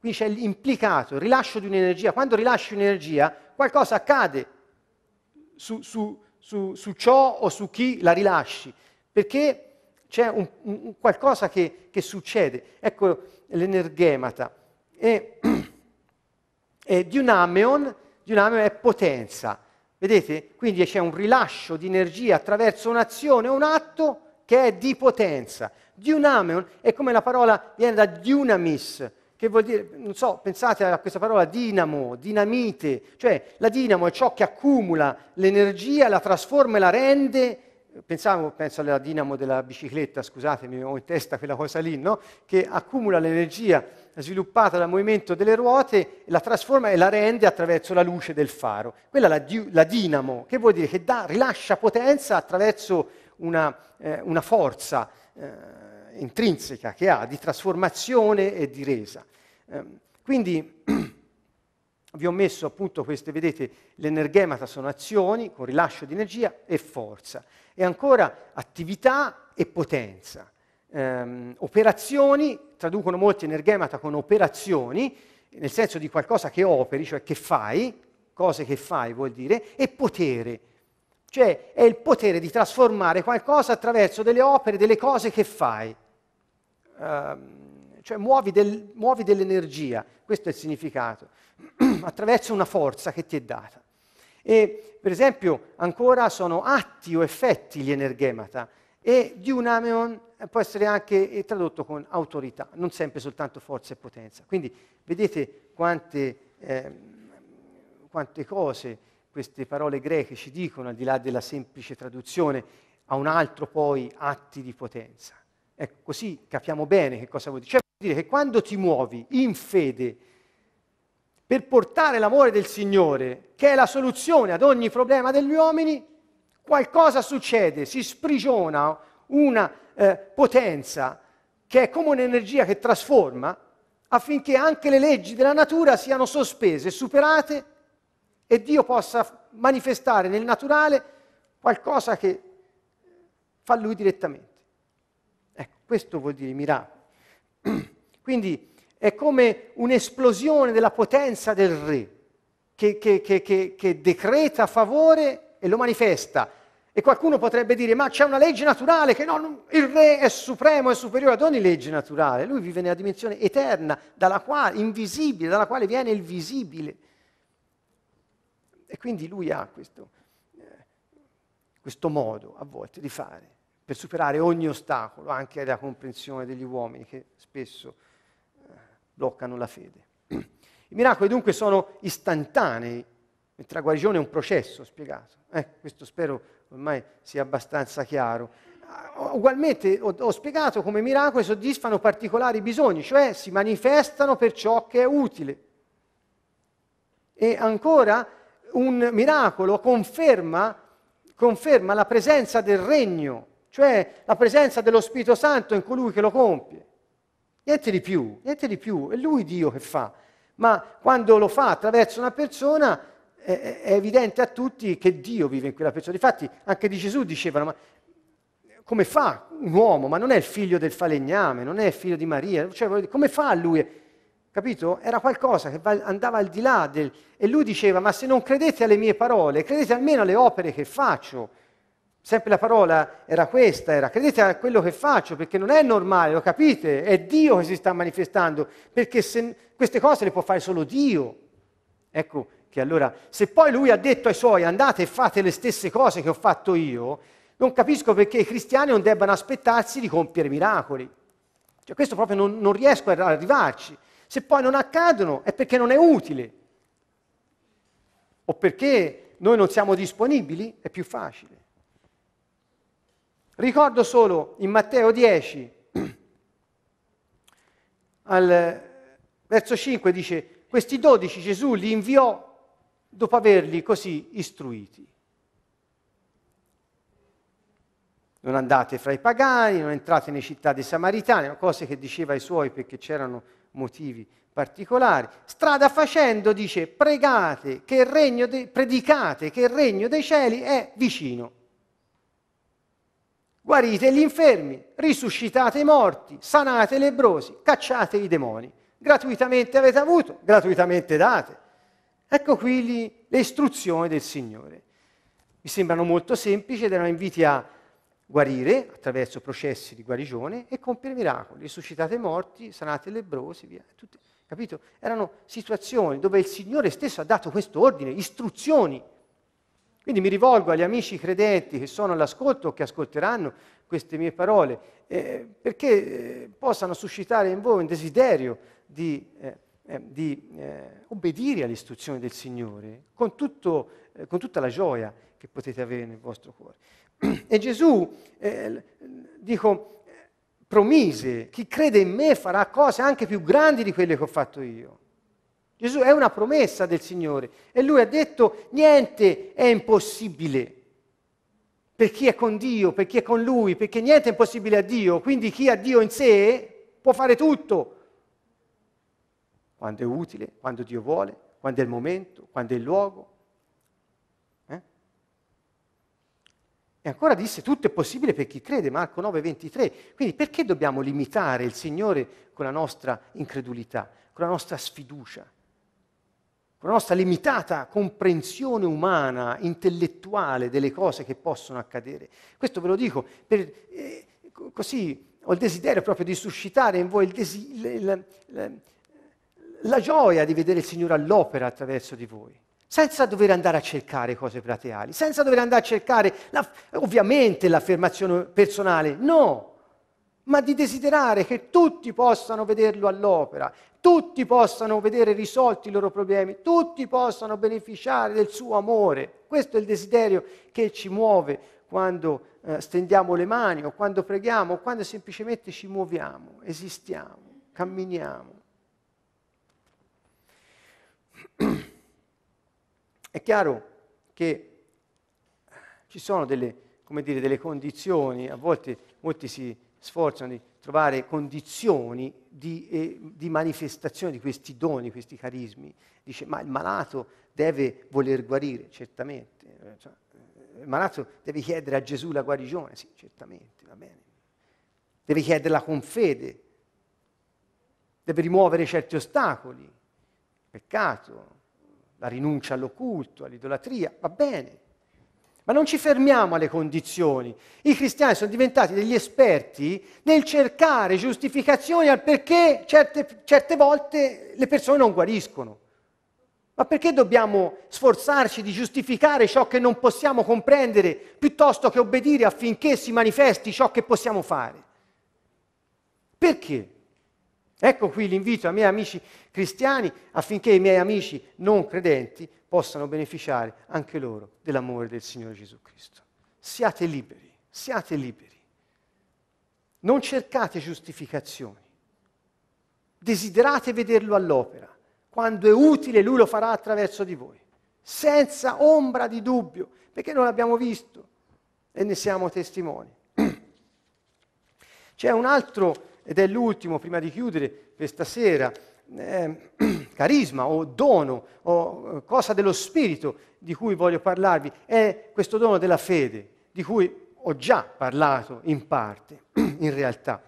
Quindi c'è l'implicato, il rilascio di un'energia. Quando rilasci un'energia, qualcosa accade su, su, su, su ciò o su chi la rilasci, perché c'è un, un qualcosa che, che, succede. Ecco l'energemata. E, e un dynameon è potenza. Vedete? Quindi c'è un rilascio di energia attraverso un'azione un atto che è di potenza. Dunameon è come la parola viene da dunamis, che vuol dire, non so, pensate a questa parola dinamo, dinamite, cioè la dinamo è ciò che accumula l'energia, la trasforma e la rende pensavo, penso alla dinamo della bicicletta, scusatemi, ho in testa quella cosa lì, no? che accumula l'energia sviluppata dal movimento delle ruote, la trasforma e la rende attraverso la luce del faro. Quella è la, la dinamo, che vuol dire che dà, rilascia potenza attraverso una, eh, una forza eh, intrinseca che ha di trasformazione e di resa. Eh, quindi vi ho messo appunto queste, vedete, l'energemata sono azioni con rilascio di energia e forza. E ancora attività e potenza. Ehm, operazioni, traducono molti energemata con operazioni, nel senso di qualcosa che operi, cioè che fai, cose che fai vuol dire, e potere, cioè è il potere di trasformare qualcosa attraverso delle opere, delle cose che fai. Ehm, cioè muovi, del, muovi dell'energia, questo è il significato, attraverso una forza che ti è data. E per esempio ancora sono atti o effetti gli energemata e diunameon può essere anche eh, tradotto con autorità, non sempre soltanto forza e potenza. Quindi vedete quante, eh, quante cose queste parole greche ci dicono al di là della semplice traduzione a un altro poi atti di potenza. Ecco, così capiamo bene che cosa vuol dire. Cioè vuol dire che quando ti muovi in fede, per portare l'amore del Signore, che è la soluzione ad ogni problema degli uomini, qualcosa succede, si sprigiona una eh, potenza che è come un'energia che trasforma, affinché anche le leggi della natura siano sospese, superate e Dio possa manifestare nel naturale qualcosa che fa lui direttamente. Ecco, questo vuol dire miracolo. Quindi è come un'esplosione della potenza del re che, che, che, che decreta favore e lo manifesta. E qualcuno potrebbe dire, ma c'è una legge naturale, che no, il re è supremo, è superiore ad ogni legge naturale, lui vive nella dimensione eterna, dalla quale, invisibile, dalla quale viene il visibile. E quindi lui ha questo, eh, questo modo a volte di fare, per superare ogni ostacolo, anche la comprensione degli uomini, che spesso bloccano la fede. I miracoli dunque sono istantanei, mentre la guarigione è un processo spiegato. Eh, questo spero ormai sia abbastanza chiaro. Ah, ugualmente ho, ho spiegato come i miracoli soddisfano particolari bisogni, cioè si manifestano per ciò che è utile. E ancora un miracolo conferma, conferma la presenza del regno, cioè la presenza dello Spirito Santo in colui che lo compie. Niente di più, niente di più, è lui Dio che fa. Ma quando lo fa attraverso una persona è, è evidente a tutti che Dio vive in quella persona. Infatti anche di Gesù dicevano, ma come fa un uomo? Ma non è il figlio del falegname, non è il figlio di Maria, cioè, come fa lui? Capito? Era qualcosa che andava al di là del... E lui diceva, ma se non credete alle mie parole, credete almeno alle opere che faccio. Sempre la parola era questa, era credete a quello che faccio perché non è normale, lo capite? È Dio che si sta manifestando, perché se, queste cose le può fare solo Dio. Ecco che allora, se poi lui ha detto ai suoi andate e fate le stesse cose che ho fatto io, non capisco perché i cristiani non debbano aspettarsi di compiere miracoli. Cioè, questo proprio non, non riesco ad arrivarci. Se poi non accadono è perché non è utile. O perché noi non siamo disponibili, è più facile. Ricordo solo in Matteo 10, al verso 5 dice, questi dodici Gesù li inviò dopo averli così istruiti. Non andate fra i pagani, non entrate nelle città dei samaritani, cose che diceva ai suoi perché c'erano motivi particolari. Strada facendo dice, pregate che il regno de- predicate che il regno dei cieli è vicino guarite gli infermi, risuscitate i morti, sanate i lebrosi, cacciate i demoni. Gratuitamente avete avuto, gratuitamente date. Ecco qui li, le istruzioni del Signore. Mi sembrano molto semplici ed erano inviti a guarire attraverso processi di guarigione e compiere miracoli. Risuscitate i morti, sanate i lebrosi, via. Tutte, capito? Erano situazioni dove il Signore stesso ha dato questo ordine, istruzioni quindi mi rivolgo agli amici credenti che sono all'ascolto o che ascolteranno queste mie parole, eh, perché eh, possano suscitare in voi un desiderio di, eh, eh di eh, obbedire all'istruzione del Signore con, tutto, con, tutta la gioia che potete avere nel vostro cuore. E Gesù, dico, promise, chi crede in me farà cose anche più grandi di quelle che ho fatto io. Gesù è una promessa del Signore e lui ha detto niente è impossibile per chi è con Dio, per chi è con lui, perché niente è impossibile a Dio, quindi chi ha Dio in sé può fare tutto, quando è utile, quando Dio vuole, quando è il momento, quando è il luogo. Eh? E ancora disse tutto è possibile per chi crede, Marco 9, 23. Quindi perché dobbiamo limitare il Signore con la nostra incredulità, con la nostra sfiducia? con la nostra limitata comprensione umana, intellettuale delle cose che possono accadere. Questo ve lo dico per, eh, così ho il desiderio proprio di suscitare in voi desi- la, la, la gioia di vedere il Signore all'opera attraverso di voi senza dover andare a cercare cose plateali, senza dover andare a cercare la, ovviamente l'affermazione personale, no, ma di desiderare che tutti possano vederlo all'opera, tutti possano vedere risolti i loro problemi, tutti possano beneficiare del suo amore. Questo è il desiderio che ci muove quando eh, stendiamo le mani o quando preghiamo o quando semplicemente ci muoviamo, esistiamo, camminiamo. È chiaro che ci sono delle, dire, delle condizioni, a volte molti si sforzano di trovare condizioni di, eh, di, manifestazione di questi doni, questi carismi. Dice, ma il malato deve voler guarire, certamente. Eh, cioè, eh, il malato deve chiedere a Gesù la guarigione, sì, certamente, va bene. Deve chiederla con fede, deve rimuovere certi ostacoli, peccato, la rinuncia all'occulto, all'idolatria, va bene. Ma non ci fermiamo alle condizioni. I cristiani sono diventati degli esperti nel cercare giustificazioni al perché certe, certe volte le persone non guariscono. Ma perché dobbiamo sforzarci di giustificare ciò che non possiamo comprendere piuttosto che obbedire affinché si manifesti ciò che possiamo fare? Perché? Ecco qui l'invito ai miei amici cristiani affinché i miei amici non credenti possano beneficiare anche loro dell'amore del Signore Gesù Cristo. Siate liberi, siate liberi. Non cercate giustificazioni. Desiderate vederlo all'opera. Quando è utile, lui lo farà attraverso di voi, senza ombra di dubbio, perché non l'abbiamo visto e ne siamo testimoni. C'è un altro, ed è l'ultimo prima di chiudere questa sera, eh, carisma o dono o eh, cosa dello spirito di cui voglio parlarvi, è questo dono della fede, di cui ho già parlato in parte, in realtà.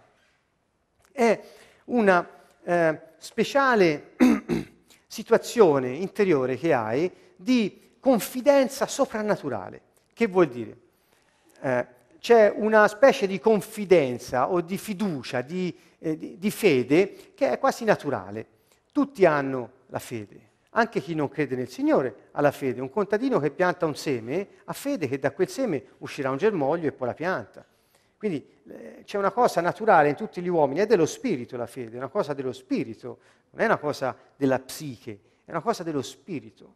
È una eh, speciale situazione interiore che hai di confidenza soprannaturale. Che vuol dire? Eh, c'è una specie di confidenza o di fiducia, di, eh, di, di fede che è quasi naturale tutti hanno la fede, anche chi non crede nel Signore ha la fede. Un contadino che pianta un seme ha fede che da quel seme uscirà un germoglio e poi la pianta. Quindi eh, c'è una cosa naturale in tutti gli uomini, è dello spirito la fede, è una cosa dello spirito, non è una cosa della psiche, è una cosa dello spirito.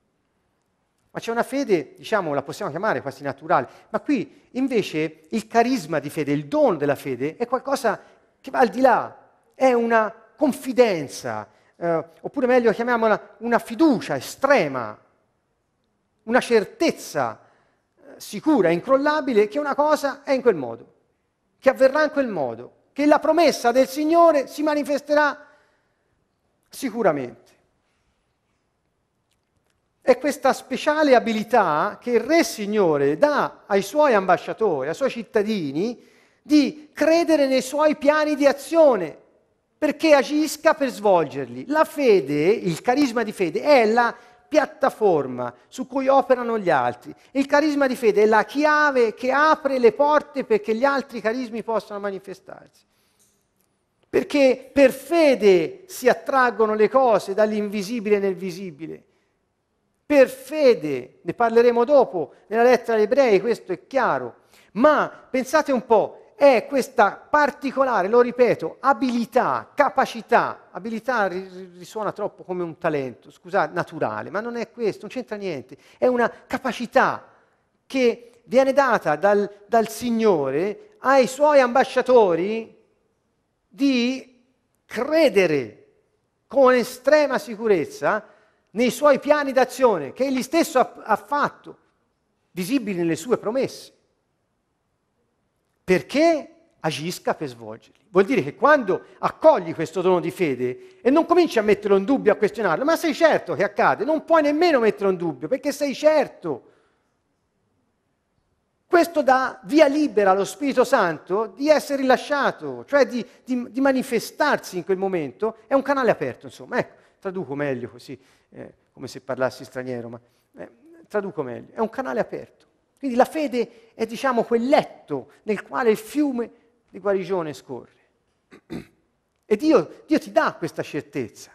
Ma c'è una fede, diciamo, la possiamo chiamare quasi naturale, ma qui invece il carisma di fede, il dono della fede è qualcosa che va al di là, è una confidenza, eh, oppure meglio chiamiamola una fiducia estrema, una certezza eh, sicura, incrollabile, che una cosa è in quel modo, che avverrà in quel modo, che la promessa del Signore si manifesterà sicuramente. È questa speciale abilità che il Re Signore dà ai suoi ambasciatori, ai suoi cittadini, di credere nei suoi piani di azione perché agisca per svolgerli. La fede, il carisma di fede, è la piattaforma su cui operano gli altri. Il carisma di fede è la chiave che apre le porte perché gli altri carismi possano manifestarsi. Perché per fede si attraggono le cose dall'invisibile nel visibile. Per fede, ne parleremo dopo, nella lettera agli ebrei questo è chiaro. Ma pensate un po', è questa particolare, lo ripeto, abilità, capacità, abilità risuona troppo come un talento, scusate, naturale, ma non è questo, non c'entra niente, è una capacità che viene data dal, dal Signore ai suoi ambasciatori di credere con estrema sicurezza nei suoi piani d'azione che egli stesso ha, ha fatto, visibili nelle sue promesse perché agisca per svolgerli. Vuol dire che quando accogli questo dono di fede e non cominci a metterlo in dubbio, a questionarlo, ma sei certo che accade, non puoi nemmeno metterlo in dubbio perché sei certo. Questo dà via libera allo Spirito Santo di essere rilasciato, cioè di, di, di manifestarsi in quel momento, è un canale aperto, insomma. Ecco, traduco meglio così, eh, come se parlassi straniero, ma eh, traduco meglio, è un canale aperto. Quindi la fede è, diciamo, quel letto nel quale il fiume di guarigione scorre. E Dio, Dio ti dà questa certezza.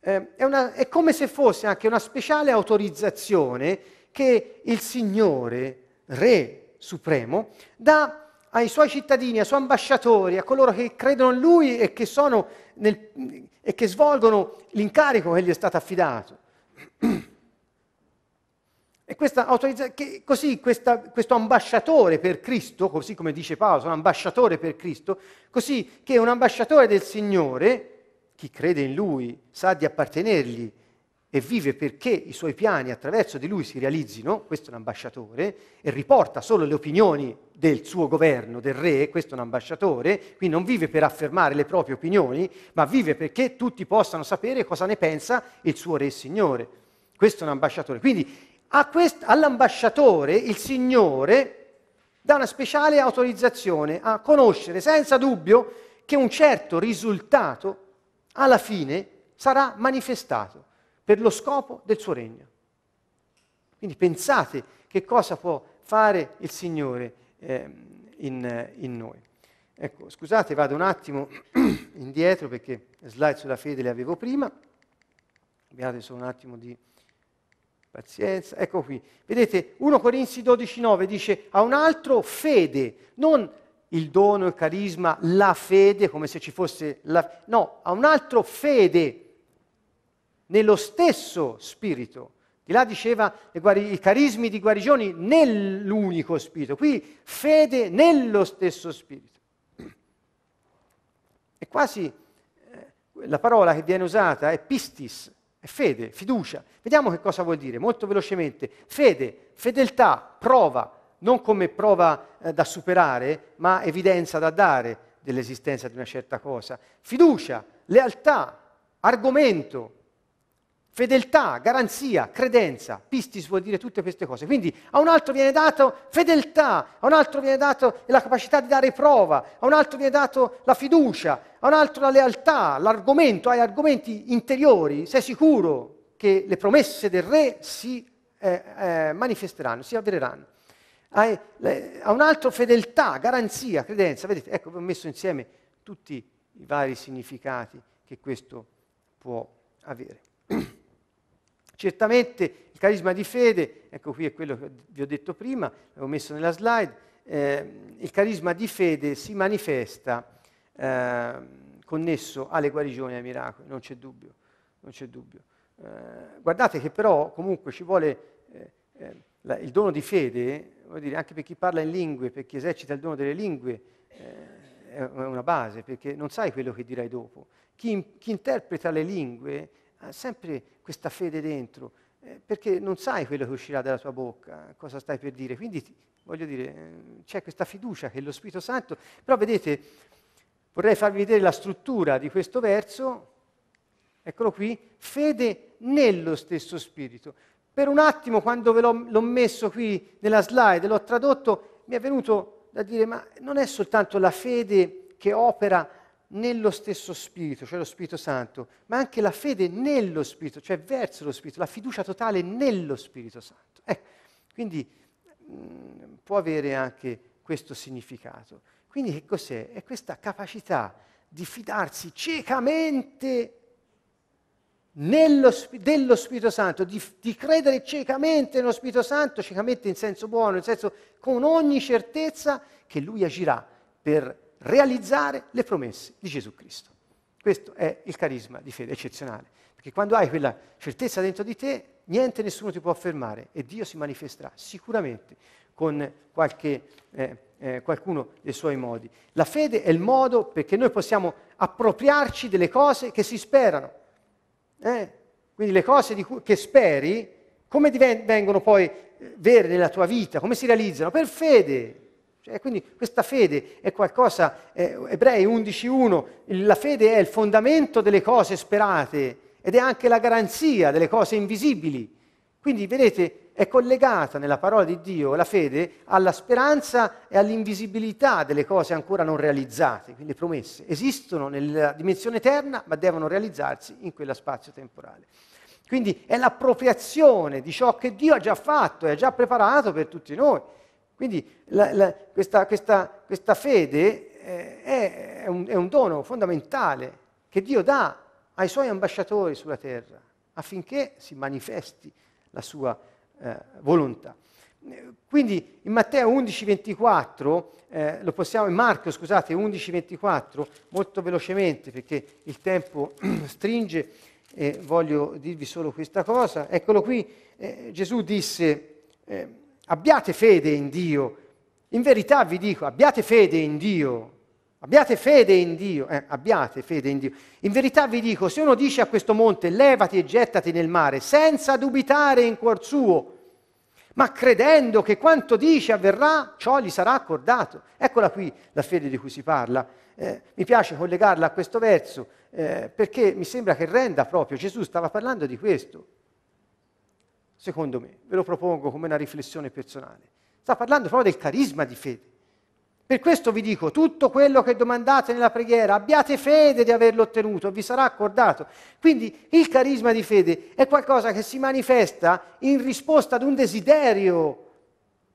Eh, è, una, è come se fosse anche una speciale autorizzazione che il Signore, Re Supremo, dà ai suoi cittadini, ai suoi ambasciatori, a coloro che credono in lui e che, nel, e che svolgono l'incarico che gli è stato affidato. E questa autorizzazione, così questa, questo ambasciatore per Cristo, così come dice Paolo, sono ambasciatore per Cristo, così che un ambasciatore del Signore, chi crede in Lui, sa di appartenergli e vive perché i suoi piani attraverso di Lui si realizzino, questo è un ambasciatore, e riporta solo le opinioni del suo governo, del re, questo è un ambasciatore, quindi non vive per affermare le proprie opinioni, ma vive perché tutti possano sapere cosa ne pensa il suo re e Signore. Questo è un ambasciatore. Quindi all'ambasciatore il Signore dà una speciale autorizzazione a conoscere senza dubbio che un certo risultato alla fine sarà manifestato per lo scopo del suo regno. Quindi pensate che cosa può fare il Signore eh, in, in, noi. Ecco, scusate, vado un attimo indietro perché slide sulla fede le avevo prima. Abbiate solo un attimo di Pazienza, ecco qui. Vedete, 1 Corinzi 12,9 dice a un altro fede, non il dono, il carisma, la fede, come se ci fosse la... No, a un altro fede nello stesso spirito. Di là diceva guari- i carismi di guarigioni nell'unico spirito, qui fede nello stesso spirito. E quasi eh, la parola che viene usata è pistis, è fede, fiducia. Vediamo che cosa vuol dire, molto velocemente. Fede, fedeltà, prova, non come prova eh, da superare, ma evidenza da dare dell'esistenza di una certa cosa. Fiducia, lealtà, argomento, fedeltà, garanzia, credenza, pistis vuol dire tutte queste cose. Quindi a un altro viene dato fedeltà, a un altro viene dato la capacità di dare prova, a un altro viene dato la fiducia, a un altro la lealtà, l'argomento, hai argomenti interiori, sei sicuro che le promesse del re si eh, eh, manifesteranno, si avvereranno. Hai, le, a un altro fedeltà, garanzia, credenza. Vedete, ecco, ho messo insieme tutti i vari significati che questo può avere. Certamente il carisma di fede, ecco qui è quello che vi ho detto prima, l'avevo messo nella slide, eh, il carisma di fede si manifesta eh, connesso alle guarigioni e ai miracoli, non c'è dubbio. Non c'è dubbio. Eh, guardate che però comunque ci vuole eh, eh, la, il dono di fede, dire, anche per chi parla in lingue, per chi esercita il dono delle lingue, eh, è una base, perché non sai quello che dirai dopo. Chi, chi interpreta le lingue ha sempre questa fede dentro, eh, perché non sai quello che uscirà dalla tua bocca, cosa stai per dire. Quindi, ti, voglio dire, eh, c'è questa fiducia che lo Spirito Santo... Però vedete, vorrei farvi vedere la struttura di questo verso, eccolo qui, fede nello stesso Spirito. Per un attimo, quando ve l'ho, l'ho messo qui nella slide, l'ho tradotto, mi è venuto da dire, ma non è soltanto la fede che opera nello stesso Spirito, cioè lo Spirito Santo, ma anche la fede nello Spirito, cioè verso lo Spirito, la fiducia totale nello Spirito Santo. Ecco, quindi mh, mm, può avere anche questo significato. Quindi che cos'è? È questa capacità di fidarsi ciecamente nello, dello Spirito Santo, di, di, credere ciecamente nello Spirito Santo, ciecamente in senso buono, in senso con ogni certezza che Lui agirà per realizzare le promesse di Gesù Cristo. Questo è il carisma di fede eccezionale, perché quando hai quella certezza dentro di te, niente, nessuno ti può fermare e Dio si manifesterà sicuramente con qualche, eh, eh, qualcuno dei suoi modi. La fede è il modo perché noi possiamo appropriarci delle cose che si sperano. Eh? Quindi le cose cui, che speri, come diven- vengono poi eh, vere nella tua vita, come si realizzano? Per fede, cioè, quindi questa fede è qualcosa, eh, Ebrei 11.1, la fede è il fondamento delle cose sperate ed è anche la garanzia delle cose invisibili. Quindi vedete, è collegata nella parola di Dio la fede alla speranza e all'invisibilità delle cose ancora non realizzate, quindi le promesse. Esistono nella dimensione eterna, ma devono realizzarsi in quella spazio temporale. Quindi è l'appropriazione di ciò che Dio ha già fatto e ha già preparato per tutti noi. Quindi la, la, questa, questa, questa, fede eh, è, un, è un dono fondamentale che Dio dà ai suoi ambasciatori sulla terra affinché si manifesti la sua eh, volontà. Quindi in Matteo 11:24, eh, lo possiamo, in Marco scusate 11:24, molto velocemente perché il tempo stringe e voglio dirvi solo questa cosa, eccolo qui, eh, Gesù disse eh, Abbiate fede in Dio. In verità vi dico, abbiate fede in Dio. Abbiate fede in Dio, eh, abbiate fede in Dio. In verità vi dico, se uno dice a questo monte levati e gettati nel mare, senza dubitare in cuor suo, ma credendo che quanto dice avverrà, ciò gli sarà accordato. Eccola qui la fede di cui si parla. Eh, mi piace collegarla a questo verso eh, perché mi sembra che renda proprio, Gesù stava parlando di questo secondo me, ve lo propongo come una riflessione personale. Sta parlando proprio del carisma di fede. Per questo vi dico, tutto quello che domandate nella preghiera, abbiate fede di averlo ottenuto, vi sarà accordato. Quindi il carisma di fede è qualcosa che si manifesta in risposta ad un desiderio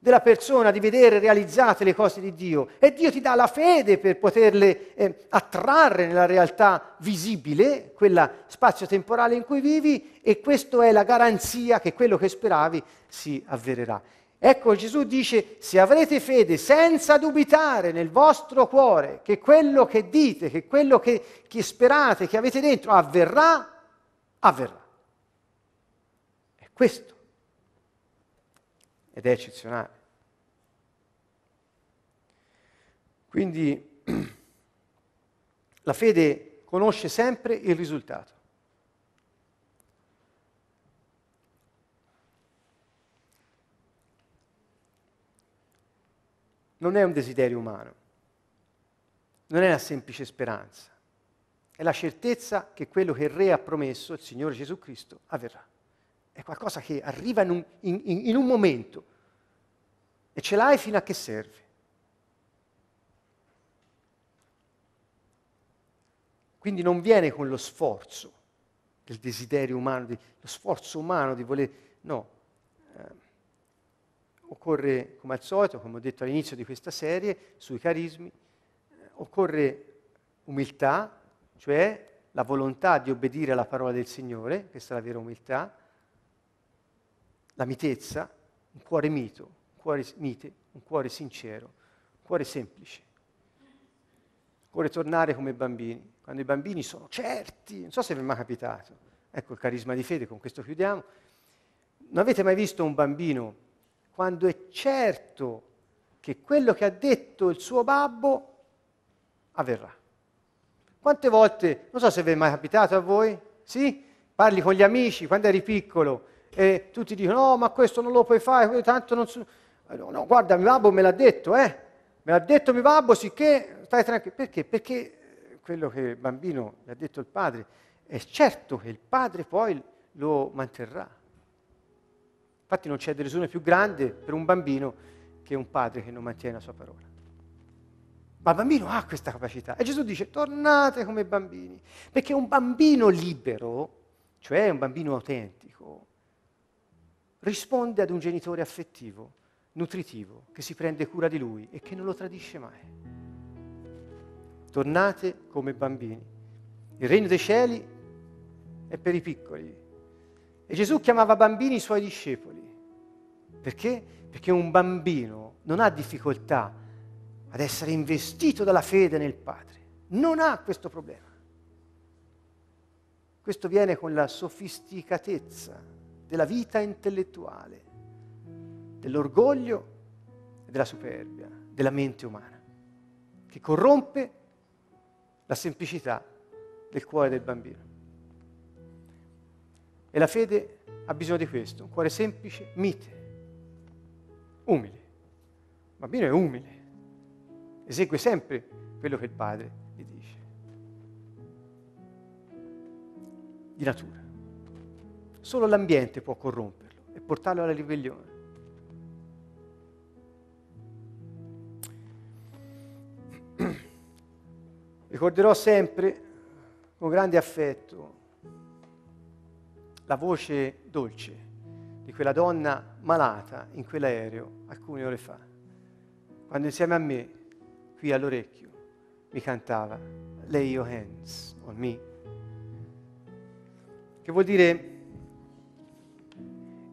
della persona di vedere realizzate le cose di Dio e Dio ti dà la fede per poterle eh, attrarre nella realtà visibile, quella spazio-temporale in cui vivi e questa è la garanzia che quello che speravi si avvererà. Ecco Gesù dice, se avrete fede senza dubitare nel vostro cuore che quello che dite, che quello che, che sperate, che avete dentro avverrà, avverrà. È questo ed è eccezionale. Quindi la fede conosce sempre il risultato. Non è un desiderio umano, non è una semplice speranza, è la certezza che quello che il Re ha promesso, il Signore Gesù Cristo, avverrà è qualcosa che arriva in un, in, in un momento e ce l'hai fino a che serve. Quindi non viene con lo sforzo del desiderio umano, di, lo sforzo umano di voler... No, eh, occorre, come al solito, come ho detto all'inizio di questa serie, sui carismi, eh, occorre umiltà, cioè la volontà di obbedire alla parola del Signore, questa è la vera umiltà, la mitezza, un cuore mito, un cuore mite, un cuore sincero, un cuore semplice. Occorre tornare come bambini, quando i bambini sono certi, non so se vi è mai capitato, ecco il carisma di fede, con questo chiudiamo. Non avete mai visto un bambino quando è certo che quello che ha detto il suo babbo avverrà? Quante volte, non so se vi è mai capitato a voi, sì? Parli con gli amici quando eri piccolo e tutti dicono no ma questo non lo puoi fare, tanto non so... Eh, no, guarda, mio babbo me l'ha detto, eh? Me l'ha detto mio babbo, sicché stai tranquillo. Perché? Perché eh, quello che il bambino gli ha detto il padre è certo che il padre poi lo manterrà. Infatti non c'è delusione più grande per un bambino che un padre che non mantiene la sua parola. Ma il bambino ha questa capacità. E Gesù dice, tornate come bambini. Perché un bambino libero, cioè un bambino autentico, risponde ad un genitore affettivo, nutritivo, che si prende cura di lui e che non lo tradisce mai. Tornate come bambini. Il regno dei cieli è per i piccoli. E Gesù chiamava bambini i suoi discepoli. Perché? Perché un bambino non ha difficoltà ad essere investito dalla fede nel Padre. Non ha questo problema. Questo viene con la sofisticatezza della vita intellettuale, dell'orgoglio e della superbia, della mente umana, che corrompe la semplicità del cuore del bambino. E la fede ha bisogno di questo, un cuore semplice, mite, umile. Il bambino è umile, esegue sempre quello che il padre gli dice, di natura. Solo l'ambiente può corromperlo e portarlo alla ribellione. Ricorderò sempre con grande affetto la voce dolce di quella donna malata in quell'aereo alcune ore fa, quando insieme a me, qui all'orecchio, mi cantava Lay your hands on me, che vuol dire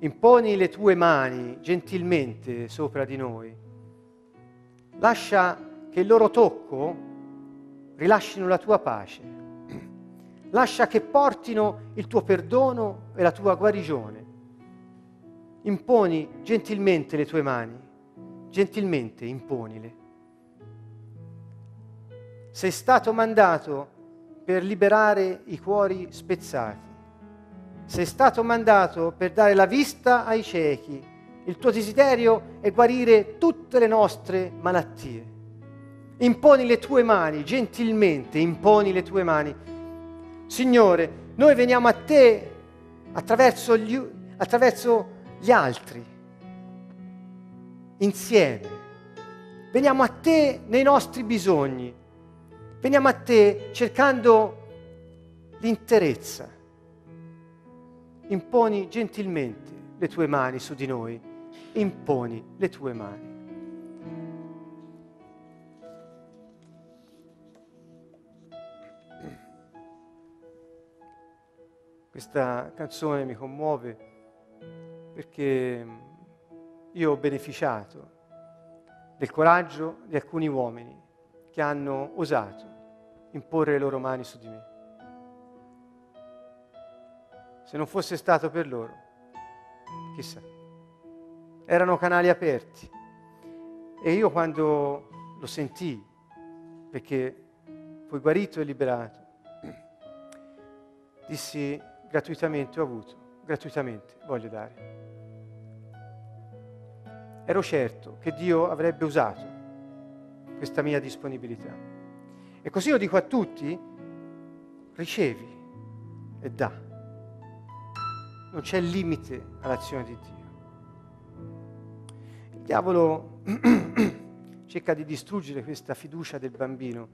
imponi le tue mani gentilmente sopra di noi, lascia che il loro tocco rilascino la tua pace, lascia che portino il tuo perdono e la tua guarigione. Imponi gentilmente le tue mani, gentilmente imponile. Sei stato mandato per liberare i cuori spezzati sei stato mandato per dare la vista ai ciechi. Il tuo desiderio è guarire tutte le nostre malattie. Imponi le tue mani, gentilmente imponi le tue mani. Signore, noi veniamo a te attraverso gli, attraverso gli altri, insieme. Veniamo a te nei nostri bisogni. Veniamo a te cercando l'interezza imponi gentilmente le tue mani su di noi, imponi le tue mani. Questa canzone mi commuove perché io ho beneficiato del coraggio di alcuni uomini che hanno osato imporre le loro mani su di me. Se non fosse stato per loro, chissà. Erano canali aperti. E io quando lo sentii, perché fui guarito e liberato, dissi gratuitamente ho avuto, gratuitamente voglio dare. Ero certo che Dio avrebbe usato questa mia disponibilità. E così io dico a tutti, ricevi e dà non c'è limite all'azione di Dio. Il diavolo cerca di distruggere questa fiducia del bambino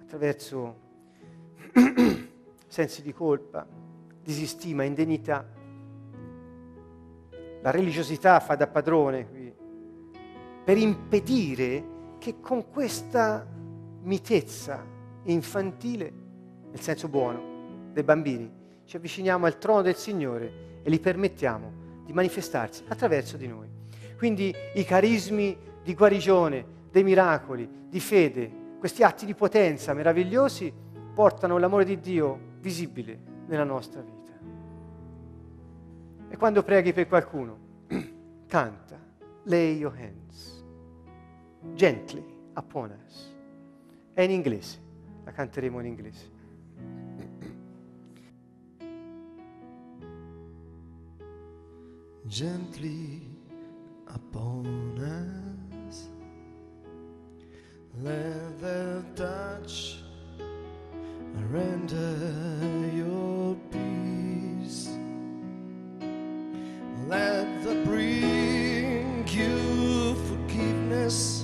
attraverso sensi di colpa, disistima, indegnità. La religiosità fa da padrone qui, per impedire che con questa mitezza infantile, nel senso buono, dei bambini, ci avviciniamo al trono del Signore e li permettiamo di manifestarsi attraverso di noi. Quindi i carismi di guarigione, dei miracoli, di fede, questi atti di potenza meravigliosi portano l'amore di Dio visibile nella nostra vita. E quando preghi per qualcuno, canta, lay your hands, gently upon us. È in inglese, la canteremo in inglese. gently upon us. Let their touch render your peace. Let the bring you forgiveness.